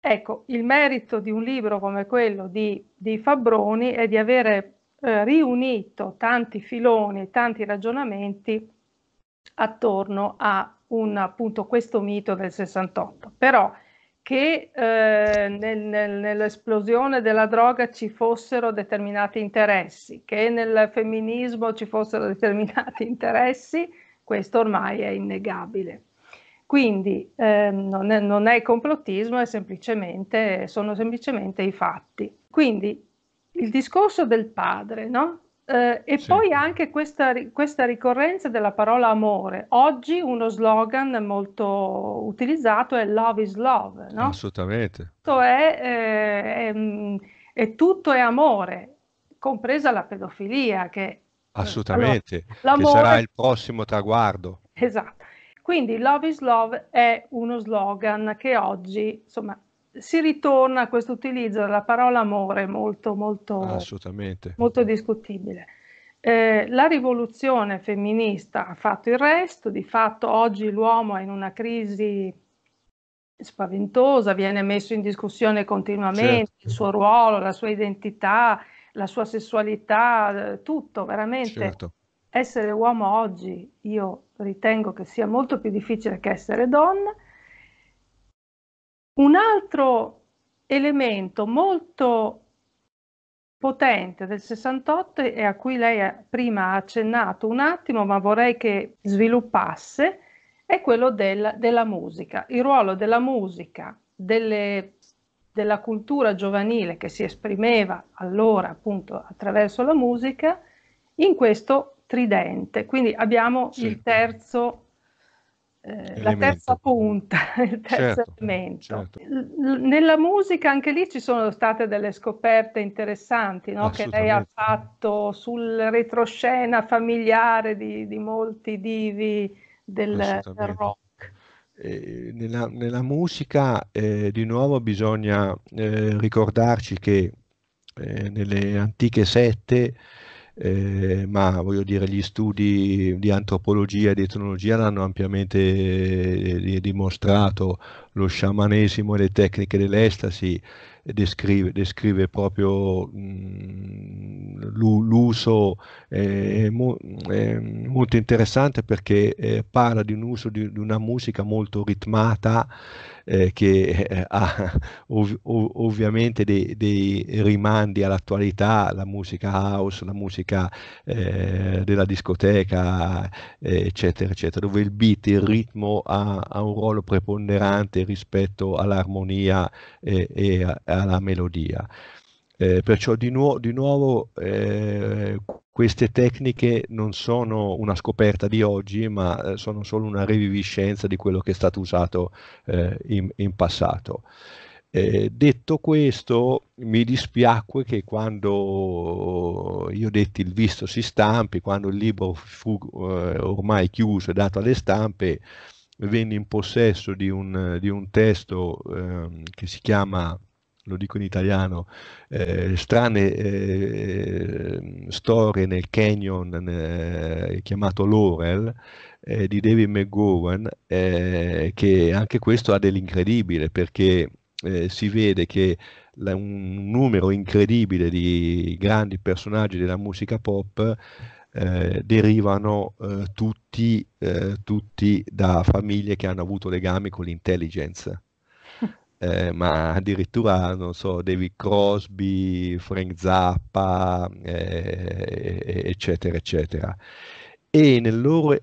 Ecco, il merito di un libro come quello di, di Fabbroni è di avere eh, riunito tanti filoni, tanti ragionamenti attorno a un, appunto questo mito del 68. Però che eh, nel, nel, nell'esplosione della droga ci fossero determinati interessi, che nel femminismo ci fossero determinati interessi, questo ormai è innegabile. Quindi eh, non, è, non, è, complottismo, è semplicemente, sono semplicemente i fatti. Quindi il discorso del padre, no? Eh, e sì. poi anche questa, questa, ricorrenza della parola amore. Oggi uno slogan molto utilizzato è Love is Love, no? Assolutamente. Tutto è, eh, è, mm, è, tutto è amore, compresa la pedofilia. Che, eh, Assolutamente, allora, che sarà il prossimo traguardo. Esatto. Quindi Love is Love è uno slogan che oggi, insomma, si ritorna a questo utilizzo della parola amore molto, molto, Assolutamente. molto discutibile. Eh, la rivoluzione femminista ha fatto il resto, di fatto oggi l'uomo è in una crisi spaventosa, viene messo in discussione continuamente certo. il suo ruolo, la sua identità, la sua sessualità, eh, tutto veramente. Certo. Essere uomo oggi io ritengo che sia molto più difficile che essere donna un altro elemento molto potente del 68 e a cui lei prima ha accennato un attimo, ma vorrei che sviluppasse, è quello del, della musica, il ruolo della musica, delle, della cultura giovanile che si esprimeva allora appunto attraverso la musica in questo tridente. Quindi abbiamo sì. il terzo eh, la terza punta, il terzo certo, elemento. Certo. Nella musica anche lì ci sono state delle scoperte interessanti no? che lei ha fatto sul retroscena familiare di, di molti divi del, del rock. nella, nella, musica eh, di nuovo bisogna eh, ricordarci che eh, nelle antiche sette eh, ma voglio dire gli studi di antropologia e di etnologia l'hanno ampiamente eh, dimostrato, lo sciamanesimo e le tecniche dell'estasi descrive, descrive proprio l'uso, eh, è, mo, è, molto interessante perché eh, parla di un uso di, di una musica molto ritmata eh, che eh, ha ov- ov- ovviamente dei, dei, rimandi all'attualità, la musica house, la musica eh, della discoteca, eccetera, eccetera, dove il beat, il ritmo ha, ha un ruolo preponderante rispetto all'armonia e alla melodia. Eh, perciò di, nuo- di nuovo eh, queste tecniche non sono una scoperta di oggi, ma eh, sono solo una reviviscenza di quello che è stato usato eh, in, in passato. Eh, detto questo, mi dispiacque che quando io detti il visto si stampi, quando il libro fu eh, ormai chiuso e dato alle stampe, venne in possesso di un, di un testo eh, che si chiama lo dico in italiano, eh, strane eh, storie nel canyon eh, chiamato Laurel eh, di David McGowan, eh, che anche questo ha dell'incredibile perché si vede che la, un numero incredibile di grandi personaggi della musica pop eh, derivano eh, tutti, eh, tutti, da famiglie che hanno avuto legami con l'intelligence eh, ma addirittura, non so, David Crosby, Frank Zappa, eh, eccetera, eccetera. E nel loro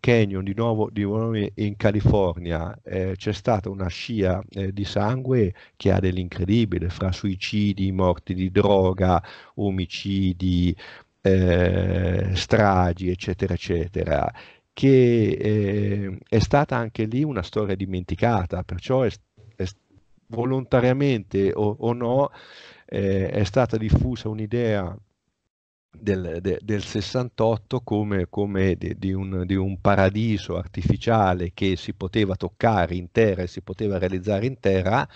Canyon, di nuovo, di nuovo in California, eh, c'è stata una scia eh, di sangue che ha dell'incredibile, fra suicidi, morti di droga, omicidi, eh, stragi, eccetera, eccetera che eh, è stata anche lì una storia dimenticata, perciò è, volontariamente o, o no, eh, è stata diffusa un'idea del, de, del, 68 come, come di, di, un, di, un, paradiso artificiale che si poteva toccare in terra e si poteva realizzare in terra,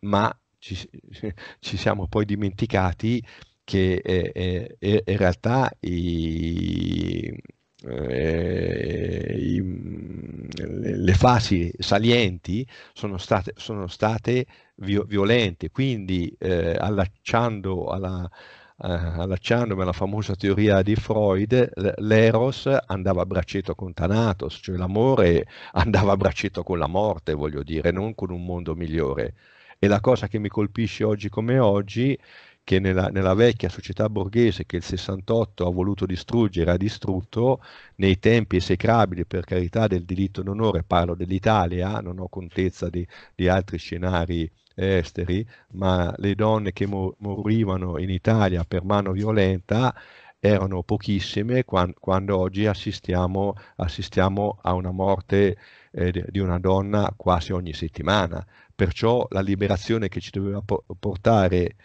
ma ci, ci siamo poi dimenticati che eh, eh, in realtà i, eh, i, mm, le fasi salienti sono state, sono state violente, quindi eh, allacciando alla, eh, allacciandomi alla famosa teoria di Freud, l'eros andava a braccetto con Thanatos, cioè l'amore andava a braccetto con la morte, voglio dire, non con un mondo migliore. E la cosa che mi colpisce oggi come oggi che nella, nella, vecchia società borghese che il 68 ha voluto distruggere, ha distrutto nei tempi esecrabili per carità del diritto d'onore, parlo dell'Italia, non ho contezza di, di altri scenari esteri, ma le donne che mor- morivano in Italia per mano violenta erano pochissime quando, quando oggi assistiamo, assistiamo, a una morte eh, di una donna quasi ogni settimana. Perciò la liberazione che ci doveva po- portare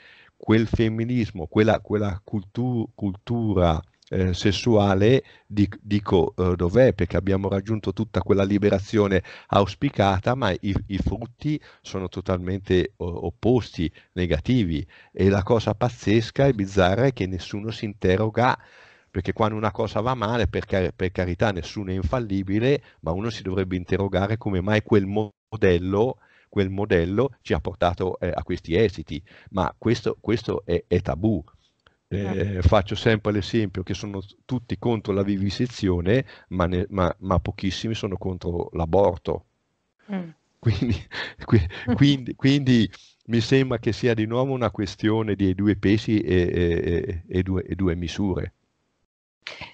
quel femminismo, quella, quella cultu cultura eh, sessuale, di, dico eh, dov'è, perché abbiamo raggiunto tutta quella liberazione auspicata, ma i, i frutti sono totalmente o, opposti, negativi. E la cosa pazzesca e bizzarra è che nessuno si interroga perché quando una cosa va male, per, car per, carità, nessuno è infallibile, ma uno si dovrebbe interrogare come mai quel modello quel modello ci ha portato eh, a questi esiti, ma questo, questo è, è, tabù. Eh, esatto. faccio sempre l'esempio che sono tutti contro la vivisezione, ma, ne, ma, ma pochissimi sono contro l'aborto. Mm. Quindi, qui, mm. quindi, quindi, mi sembra che sia di nuovo una questione di due pesi e, e, e, due, e due misure.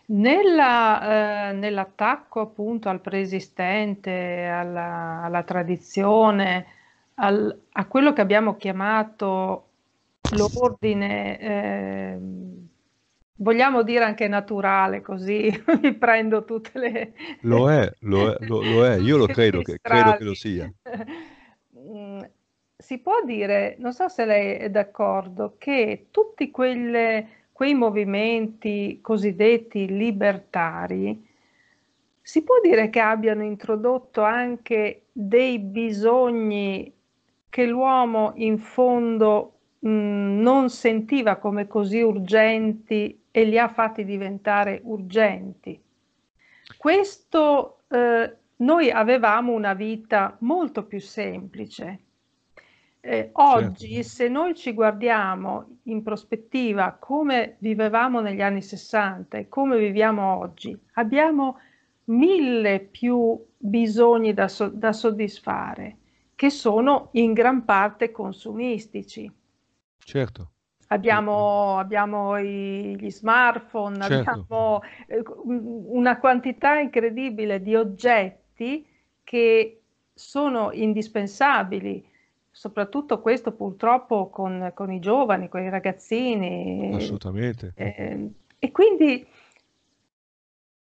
Nella, eh, nell'attacco appunto al preesistente, alla, alla tradizione, al, a quello che abbiamo chiamato l'ordine, eh, vogliamo dire anche naturale, così mi prendo tutte le... Lo è, lo è, lo, lo è. io lo credo che, credo che lo sia. Mm, si può dire, non so se lei è d'accordo, che tutte quelle quei movimenti cosiddetti libertari, si può dire che abbiano introdotto anche dei bisogni che l'uomo in fondo mh, mm, non sentiva come così urgenti e li ha fatti diventare urgenti. Questo eh, noi avevamo una vita molto più semplice, eh, certo. oggi, certo. se noi ci guardiamo in prospettiva come vivevamo negli anni 60 e come viviamo oggi, abbiamo mille più bisogni da, so- da soddisfare che sono in gran parte consumistici. Certo. Abbiamo, certo. abbiamo i, gli smartphone, certo. abbiamo eh, una quantità incredibile di oggetti che sono indispensabili soprattutto questo purtroppo con, con i giovani, con i ragazzini. Assolutamente. Eh, e quindi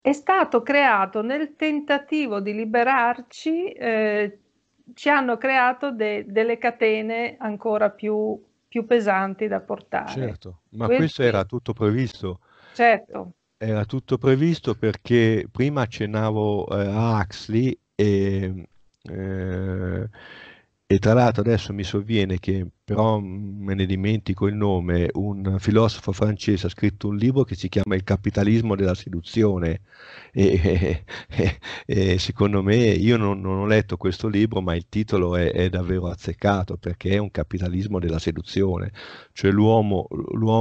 è stato creato nel tentativo di liberarci, eh, ci hanno creato de- delle catene ancora più, più, pesanti da portare. Certo, ma Quel... questo era tutto previsto. Certo. Era tutto previsto perché prima accennavo eh, a Huxley e eh, e tra l'altro adesso mi sovviene che però me ne dimentico il nome, un filosofo francese ha scritto un libro che si chiama Il capitalismo della seduzione e, e, e secondo me io non, non, ho letto questo libro ma il titolo è, è, davvero azzeccato perché è un capitalismo della seduzione, cioè l'uomo,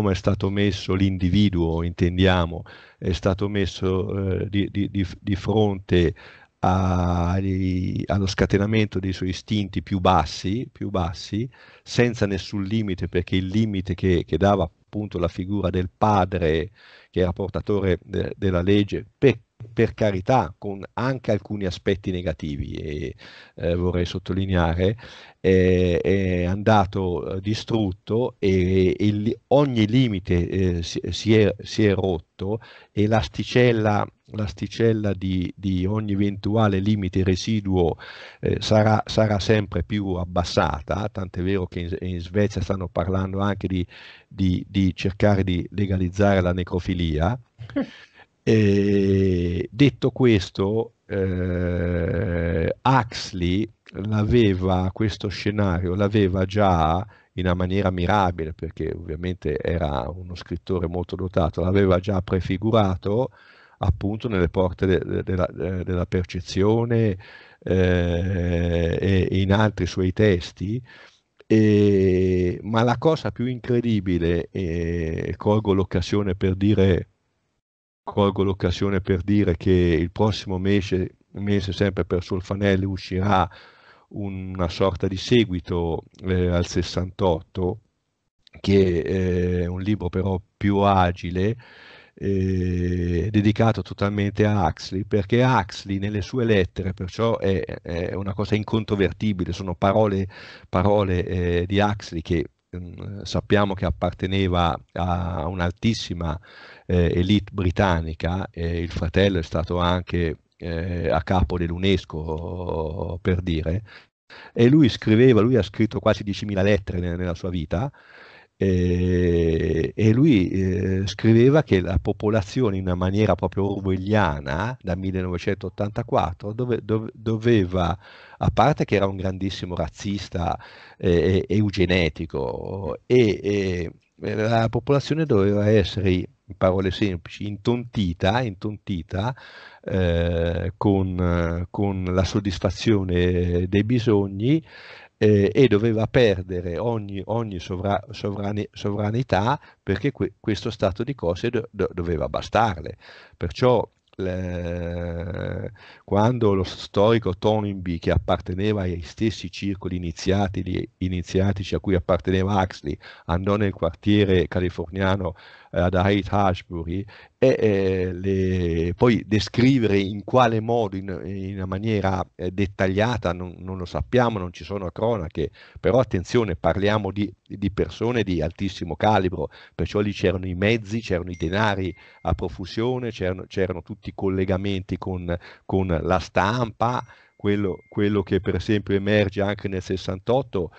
è stato messo, l'individuo intendiamo, è stato messo eh, di, di, di fronte ai, allo scatenamento dei suoi istinti più bassi, più bassi senza nessun limite, perché il limite che, che dava appunto la figura del padre che era portatore de, della legge, per, per, carità, con anche alcuni aspetti negativi, e, eh, vorrei sottolineare, eh, è andato eh, distrutto e, e ogni limite eh, si, si, è, si è rotto e l'asticella l'asticella di, di, ogni eventuale limite residuo eh, sarà, sarà, sempre più abbassata, tant'è vero che in, in Svezia stanno parlando anche di, di, di cercare di legalizzare la necrofilia. E, detto questo, eh, Huxley l'aveva, questo scenario l'aveva già in una maniera mirabile, perché ovviamente era uno scrittore molto dotato, l'aveva già prefigurato appunto nelle porte de, de, de, della percezione eh, e, in altri suoi testi. E, ma la cosa più incredibile, e colgo l'occasione per dire, colgo l'occasione per dire che il prossimo mese, mese sempre per Solfanelli, uscirà una sorta di seguito eh, al 68, che eh, è un libro però più agile, eh, dedicato totalmente a Huxley, perché Huxley nelle sue lettere, perciò è, è una cosa incontrovertibile, sono parole, parole eh, di Huxley che mm, sappiamo che apparteneva a un'altissima eh, elite britannica, il fratello è stato anche eh, a capo dell'UNESCO per dire, e lui scriveva, lui ha scritto quasi 10.000 lettere nella sua vita, e, e lui eh, scriveva che la popolazione in una maniera proprio orwelliana da 1984 dove, dove, doveva, a parte che era un grandissimo razzista eh, eugenetico, e, e la popolazione doveva essere in parole semplici, intontita, intontita eh, con, con, la soddisfazione dei bisogni eh, e doveva perdere ogni, ogni sovra, sovrani, sovranità perché que, questo stato di cose do, do, doveva bastarle. Perciò le, quando lo storico Toynbee, che apparteneva ai stessi circoli iniziati, iniziatici a cui apparteneva Huxley, andò nel quartiere californiano eh, ad Ait Ashbury e eh, le, poi descrivere in quale modo, in, in una maniera eh, dettagliata, non, non, lo sappiamo, non ci sono cronache, però attenzione, parliamo di, di persone di altissimo calibro, perciò lì c'erano i mezzi, c'erano i denari a profusione, c'erano, c'erano tutti i collegamenti con, con la stampa, quello, quello, che per esempio emerge anche nel 68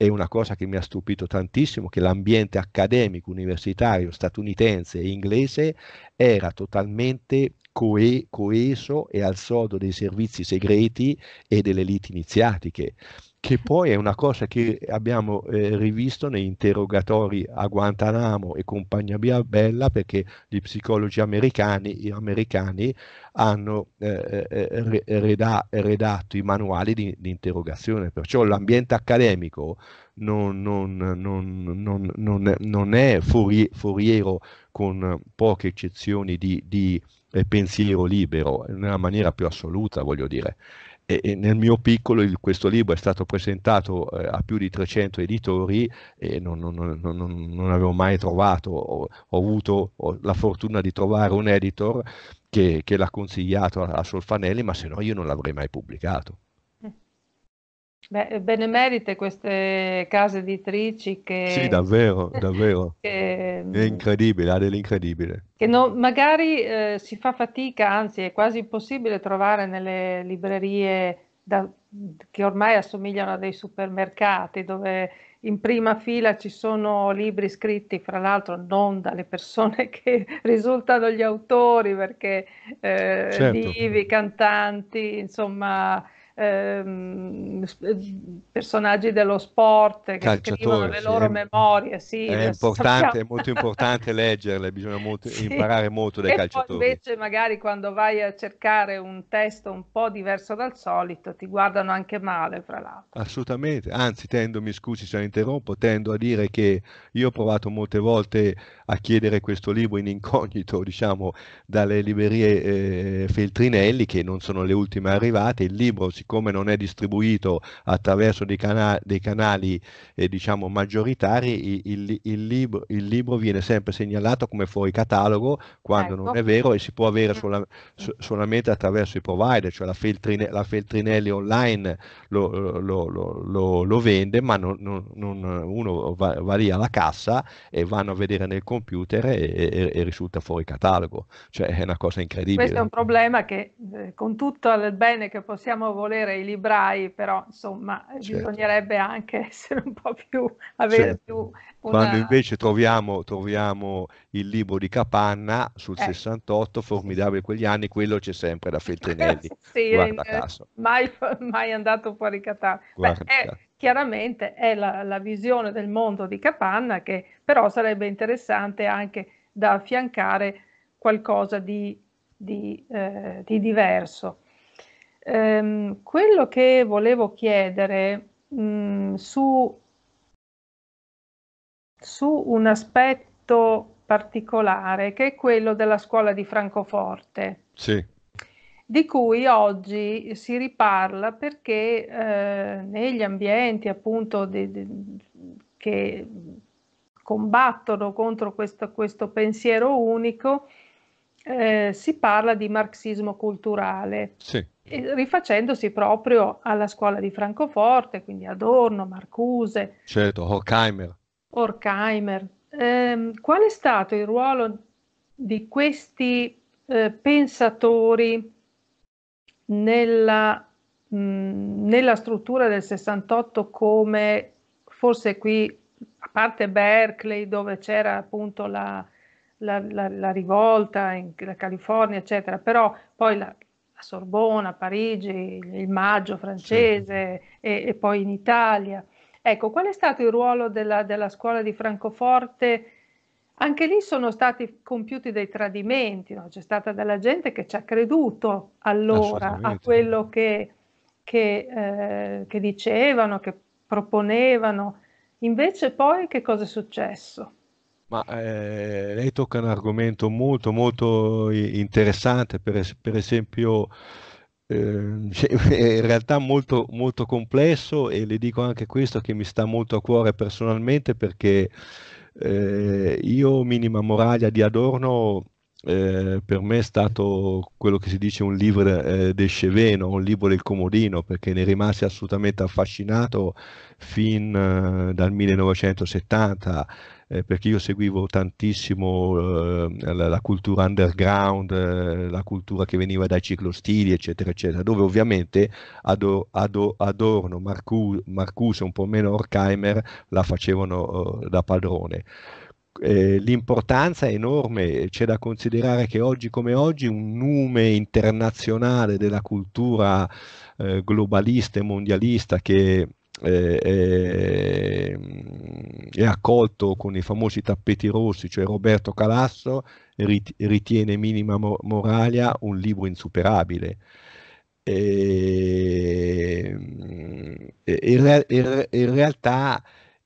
è una cosa che mi ha stupito tantissimo, che l'ambiente accademico universitario statunitense e inglese era totalmente coeso e al sodo dei servizi segreti e delle liti iniziatiche che poi è una cosa che abbiamo eh, rivisto nei interrogatori a Guantanamo e compagnia bella perché gli psicologi americani, americani hanno eh, eh, eh reda, redatto i manuali di, di interrogazione, perciò l'ambiente accademico non, non, non, non è fuori, foriero con poche eccezioni di, di eh, pensiero libero, nella maniera più assoluta voglio dire e nel mio piccolo il, questo libro è stato presentato eh, a più di 300 editori e non, non, non, non avevo mai trovato, ho, ho avuto ho la fortuna di trovare un editor che, che l'ha consigliato a, a Solfanelli, ma se no io non l'avrei mai pubblicato. Beh, benemerite queste case editrici che... Sì, davvero, davvero. che, è incredibile, ha dell'incredibile. Che non, magari eh, si fa fatica, anzi è quasi impossibile trovare nelle librerie da, che ormai assomigliano a dei supermercati dove in prima fila ci sono libri scritti, fra l'altro non dalle persone che risultano gli autori, perché eh, certo. divi, cantanti, insomma Ehm, eh, personaggi dello sport che scrivono le loro sì, memorie. Sì, è, importante, sappiamo. è molto importante leggerle, bisogna molto, sì. imparare molto dai e calciatori. Poi invece magari quando vai a cercare un testo un po' diverso dal solito ti guardano anche male, fra l'altro. Assolutamente, anzi tendo, mi scusi se interrompo, tendo a dire che io ho provato molte volte a chiedere questo libro in incognito, diciamo, dalle librerie eh, Feltrinelli, che non sono le ultime arrivate. Il libro, siccome non è distribuito attraverso dei, cana dei canali, eh, diciamo, maggioritari, il, il, libro, il, libro, viene sempre segnalato come fuori catalogo, quando ecco. non è vero, e si può avere sola solamente attraverso i provider, cioè la, Feltrine la Feltrinelli online lo, lo, lo, lo vende, ma non, non, non uno va, va lì alla cassa e vanno a vedere nel computer computer e, e, e, risulta fuori catalogo, cioè è una cosa incredibile. Questo è un problema che eh, con tutto il bene che possiamo volere ai librai, però insomma certo. bisognerebbe anche essere un po' più, avere certo. più una... Quando invece troviamo, troviamo, il libro di Capanna sul eh. 68, formidabile quegli anni, quello c'è sempre da Feltrinelli. sì, è, eh, eh, mai, mai, andato fuori Catania. chiaramente è la, la visione del mondo di Capanna che però sarebbe interessante anche da affiancare qualcosa di, di, eh, di diverso. Ehm, quello che volevo chiedere mh, su su un aspetto particolare che è quello della scuola di Francoforte. Sì. Di cui oggi si riparla perché eh, negli ambienti appunto di, di, che combattono contro questo, questo pensiero unico eh, si parla di marxismo culturale, sì. rifacendosi proprio alla scuola di Francoforte, quindi Adorno, Marcuse. Certo, Horkheimer. Horkheimer. Eh, qual è stato il ruolo di questi eh, pensatori nella, mh, nella struttura del 68 come forse qui, a parte Berkeley dove c'era appunto la, la, la, la rivolta in la California, eccetera, però poi la, Sorbona, Parigi, il maggio francese sì. e, e, poi in Italia. Ecco, qual è stato il ruolo della, della scuola di Francoforte? Anche lì sono stati compiuti dei tradimenti, no? c'è stata della gente che ci ha creduto allora a quello che, che, eh, che dicevano, che proponevano. Invece poi che cosa è successo? Ma eh, lei tocca un argomento molto molto eh, interessante, per, per esempio Ehm, in realtà molto, molto complesso e le dico anche questo che mi sta molto a cuore personalmente perché eh, io Minima Moraglia di Adorno eh, per me è stato quello che si dice un libro eh, del Sceveno, un libro del comodino perché ne rimasi assolutamente affascinato fin eh, dal 1970 eh, perché io seguivo tantissimo eh, la, la, cultura underground, eh, la cultura che veniva dai ciclostili, eccetera, eccetera, dove ovviamente Ador, Ador, Adorno, Marcuse, Marcuse, un po' meno Horkheimer, la facevano eh, da padrone. Eh, l'importanza è enorme, c'è da considerare che oggi come oggi un nume internazionale della cultura eh, globalista e mondialista che eh, è accolto con i famosi tappeti rossi, cioè Roberto Calasso ritiene Minima Moralia un libro insuperabile. E, mm, in, in realtà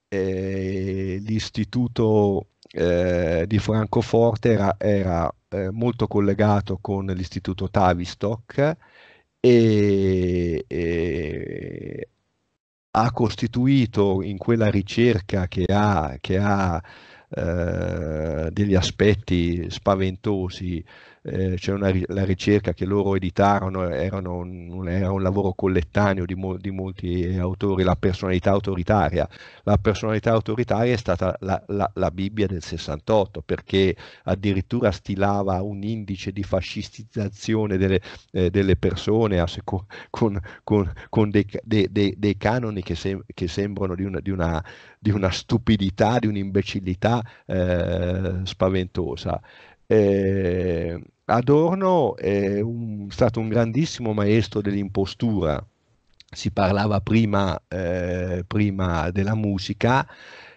eh, l'istituto eh, di Francoforte era, era eh, molto collegato con l'istituto Tavistock e, e ha costituito in quella ricerca che ha, che ha eh, degli aspetti spaventosi eh, c'è una, la ricerca che loro editarono, erano un, era un lavoro collettaneo di, mo, di, molti autori, la personalità autoritaria. La personalità autoritaria è stata la, la, la Bibbia del 68 perché addirittura stilava un indice di fascistizzazione delle, eh, delle persone seco- con, con, con dei, dei, dei, dei, canoni che, sem- che sembrano di una, di, una, di una, stupidità, di un'imbecillità eh, spaventosa. Eh, Adorno è un, stato un grandissimo maestro dell'impostura, si parlava prima, eh, prima della musica,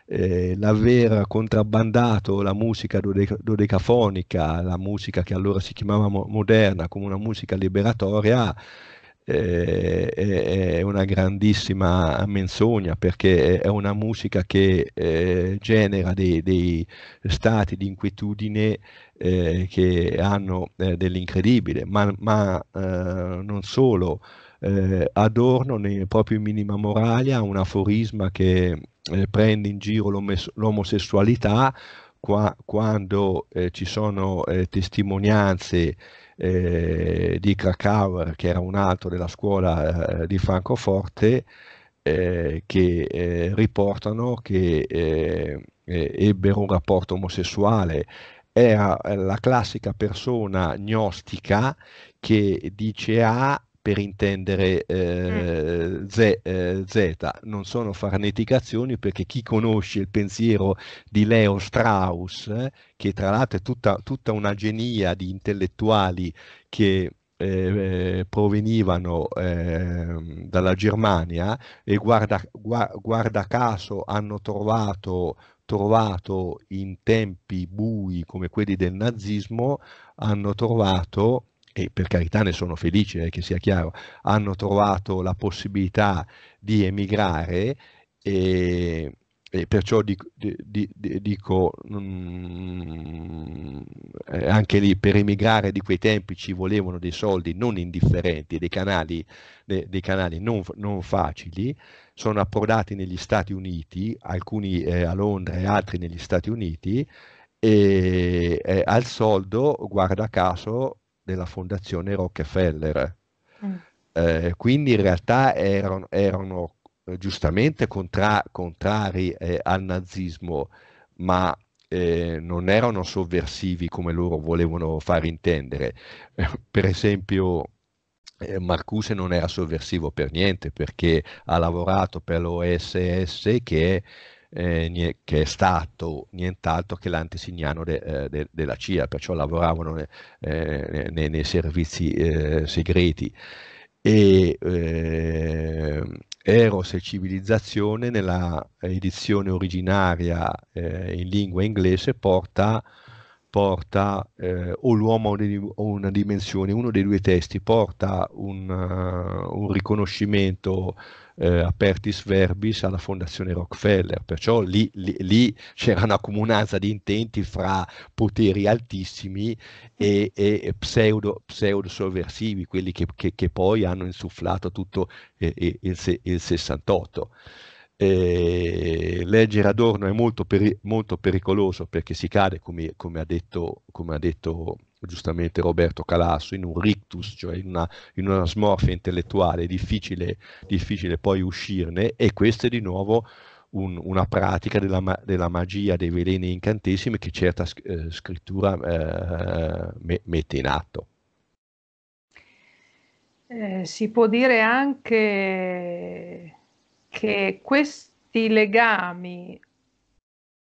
eh, l'aver contrabbandato la musica dodecafonica, la musica che allora si chiamava moderna, come una musica liberatoria, eh, è una grandissima menzogna perché è una musica che eh, genera dei, dei, stati di inquietudine eh, che hanno eh, dell'incredibile, ma, ma eh, non solo. Eh, adorno nei propri minima moralia un aforisma che prende in giro l'omosessualità qua, quando ci sono testimonianze eh, di Krakau, che era un altro della scuola eh, di Francoforte, eh, che eh, riportano che eh, eh, ebbero un rapporto omosessuale. Era la classica persona gnostica che dice A per intendere eh, mm. Z, eh, Z, non sono farneticazioni perché chi conosce il pensiero di Leo Strauss, eh, che tra l'altro è tutta, tutta, una genia di intellettuali che eh, eh, provenivano ehm, dalla Germania e guarda, guarda caso hanno trovato trovato in tempi bui come quelli del nazismo, hanno trovato e per carità ne sono felice eh, che sia chiaro, hanno trovato la possibilità di emigrare e, e perciò dico, di, di, dico mh, mm, eh, anche lì per emigrare di quei tempi ci volevano dei soldi non indifferenti, dei canali, dei, dei canali non, non, facili, sono approdati negli Stati Uniti, alcuni eh, a Londra e altri negli Stati Uniti, e eh, al soldo, guarda caso, della fondazione Rockefeller. Mm. Eh, quindi in realtà erano, erano eh, giustamente contra, contrari eh, al nazismo, ma eh, non erano sovversivi come loro volevano far intendere. per esempio, eh, Marcuse non era sovversivo per niente perché ha lavorato per l'OSS che è eh, che è stato nient'altro che l'antesignano de, eh, de, della CIA, perciò lavoravano eh, ne, eh, ne, nei servizi eh, segreti. E eh, Eros e Civilizzazione nella edizione originaria in lingua inglese porta porta eh, o l'uomo o una dimensione, uno dei due testi porta un, uh, un riconoscimento eh, apertis verbis alla fondazione Rockefeller, perciò lì, lì, lì c'era una comunanza di intenti fra poteri altissimi e, e pseudo, pseudo, sovversivi, quelli che, che, che, poi hanno insufflato tutto eh, eh il, il 68. E eh, leggere Adorno è molto, peri molto pericoloso perché si cade, come, come, ha detto, come, ha detto, giustamente Roberto Calasso, in un rictus, cioè in una, in una smorfia intellettuale, difficile, difficile poi uscirne e questo è di nuovo un, una pratica della, della, magia, dei veleni incantesimi che certa eh, scrittura eh, me mette in atto. Eh, si può dire anche che questi legami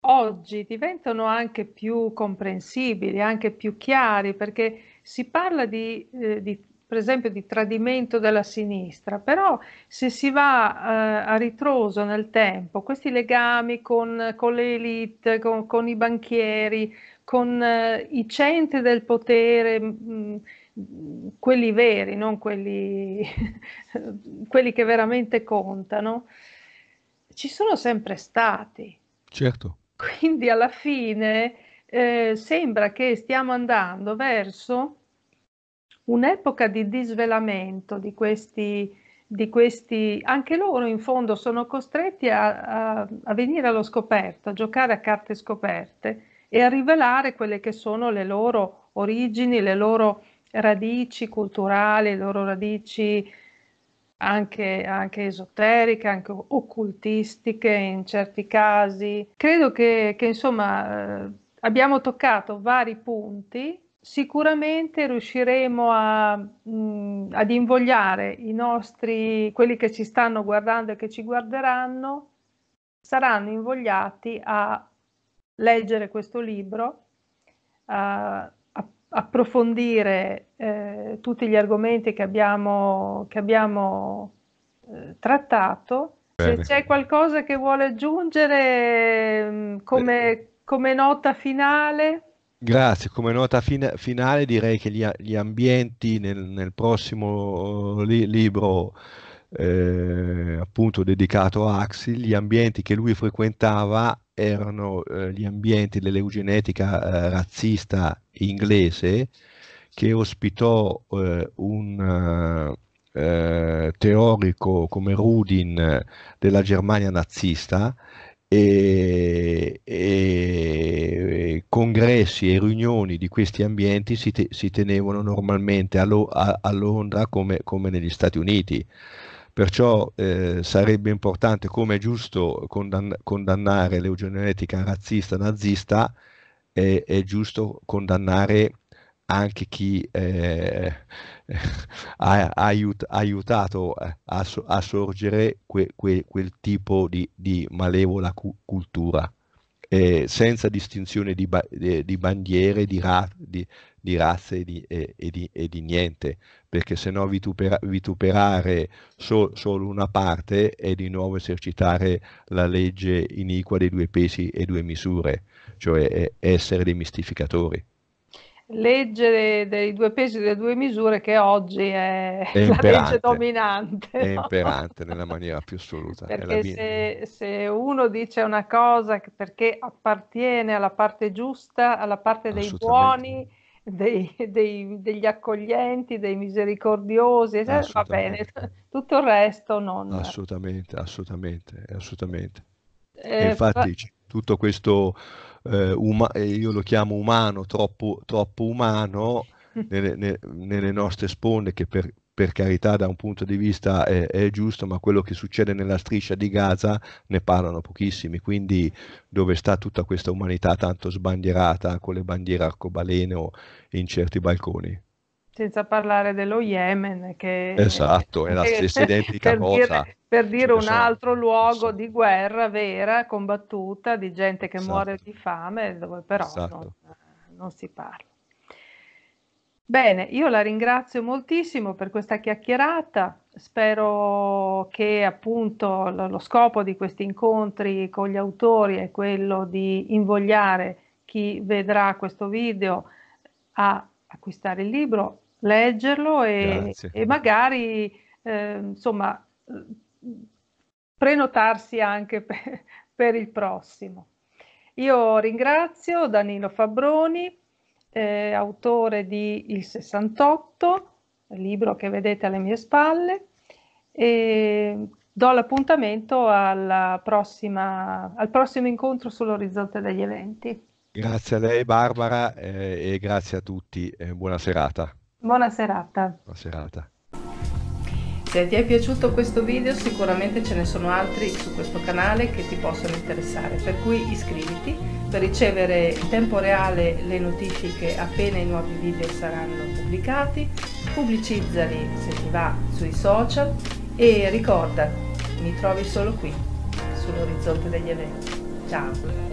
oggi diventano anche più comprensibili, anche più chiari, perché si parla di, eh, di per esempio di tradimento della sinistra, però se si va eh, a ritroso nel tempo, questi legami con, con le elite, con, con, i banchieri, con eh, i centri del potere, mh, mm, quelli veri, non quelli, quelli che veramente contano, ci sono sempre stati. Certo. Quindi alla fine eh, sembra che stiamo andando verso un'epoca di disvelamento di questi, di questi, anche loro in fondo sono costretti a, a, a venire allo scoperto, a giocare a carte scoperte e a rivelare quelle che sono le loro origini, le loro radici culturali, le loro radici anche, anche, esoteriche, anche occultistiche in certi casi. Credo che, che insomma eh, abbiamo toccato vari punti. Sicuramente riusciremo a, mh, mm, ad invogliare i nostri, quelli che ci stanno guardando e che ci guarderanno, saranno invogliati a leggere questo libro, a approfondire eh, tutti gli argomenti che abbiamo, che abbiamo eh, trattato. Bene. Se c'è qualcosa che vuole aggiungere mm, come, come, nota finale. Grazie, come nota fin finale direi che gli, gli ambienti nel, nel prossimo eh, li libro eh, appunto dedicato a Axi, gli ambienti che lui frequentava erano eh, gli ambienti dell'eugenetica eh, razzista inglese che ospitò eh, un eh, eh, teorico come Rudin della Germania nazista e, e, e, congressi e riunioni di questi ambienti si, te, si tenevano normalmente a, Lo, a, a Londra come, come negli Stati Uniti. Perciò eh, sarebbe importante, come è giusto condannare l'eugenetica razzista, nazista, eh, è giusto condannare anche chi eh, ha, aiut- aiutato a, a sorgere que- que- quel tipo di, di malevola cu- cultura, senza distinzione di, ba- di bandiere, di, ra- di razze e, e, e di niente perché se no vitupera, vituperare so, solo una parte è di nuovo esercitare la legge iniqua dei due pesi e due misure, cioè eh, essere dei mistificatori. Legge dei due pesi e delle due misure che oggi è, è la legge dominante. È imperante no? nella maniera più assoluta. Perché se, se, uno dice una cosa perché appartiene alla parte giusta, alla parte dei buoni, dei, dei, degli accoglienti, dei misericordiosi, eh, va bene, tutto il resto non. Assolutamente, assolutamente, assolutamente. Eh, infatti fa... tutto questo, eh, uma, io lo chiamo umano, troppo, troppo umano, nelle, nelle, nostre sponde che per, per carità da un punto di vista è, è, giusto, ma quello che succede nella striscia di Gaza ne parlano pochissimi, quindi dove sta tutta questa umanità tanto sbandierata con le bandiere arcobaleno in certi balconi? senza parlare dello Yemen che esatto, è la stessa identica per cosa. Dire, per dire un sono... altro luogo di guerra vera, combattuta, di gente che esatto. muore di fame, dove però esatto. non, non si parla. Bene, io la ringrazio moltissimo per questa chiacchierata, spero che appunto lo scopo di questi incontri con gli autori è quello di invogliare chi vedrà questo video a acquistare il libro, leggerlo e, e magari eh, insomma prenotarsi anche per, per il prossimo. Io ringrazio Danilo Fabroni eh, autore di Il 68, libro che vedete alle mie spalle, e do l'appuntamento al prossimo incontro sull'orizzonte degli eventi. Grazie a lei Barbara eh, e grazie a tutti, eh, buona serata. Buona serata. Buona serata. Se ti è piaciuto questo video sicuramente ce ne sono altri su questo canale che ti possono interessare, per cui iscriviti per ricevere in tempo reale le notifiche appena i nuovi video saranno pubblicati, pubblicizzali se ti va sui social e ricorda, mi trovi solo qui, sull'orizzonte degli eventi. Ciao!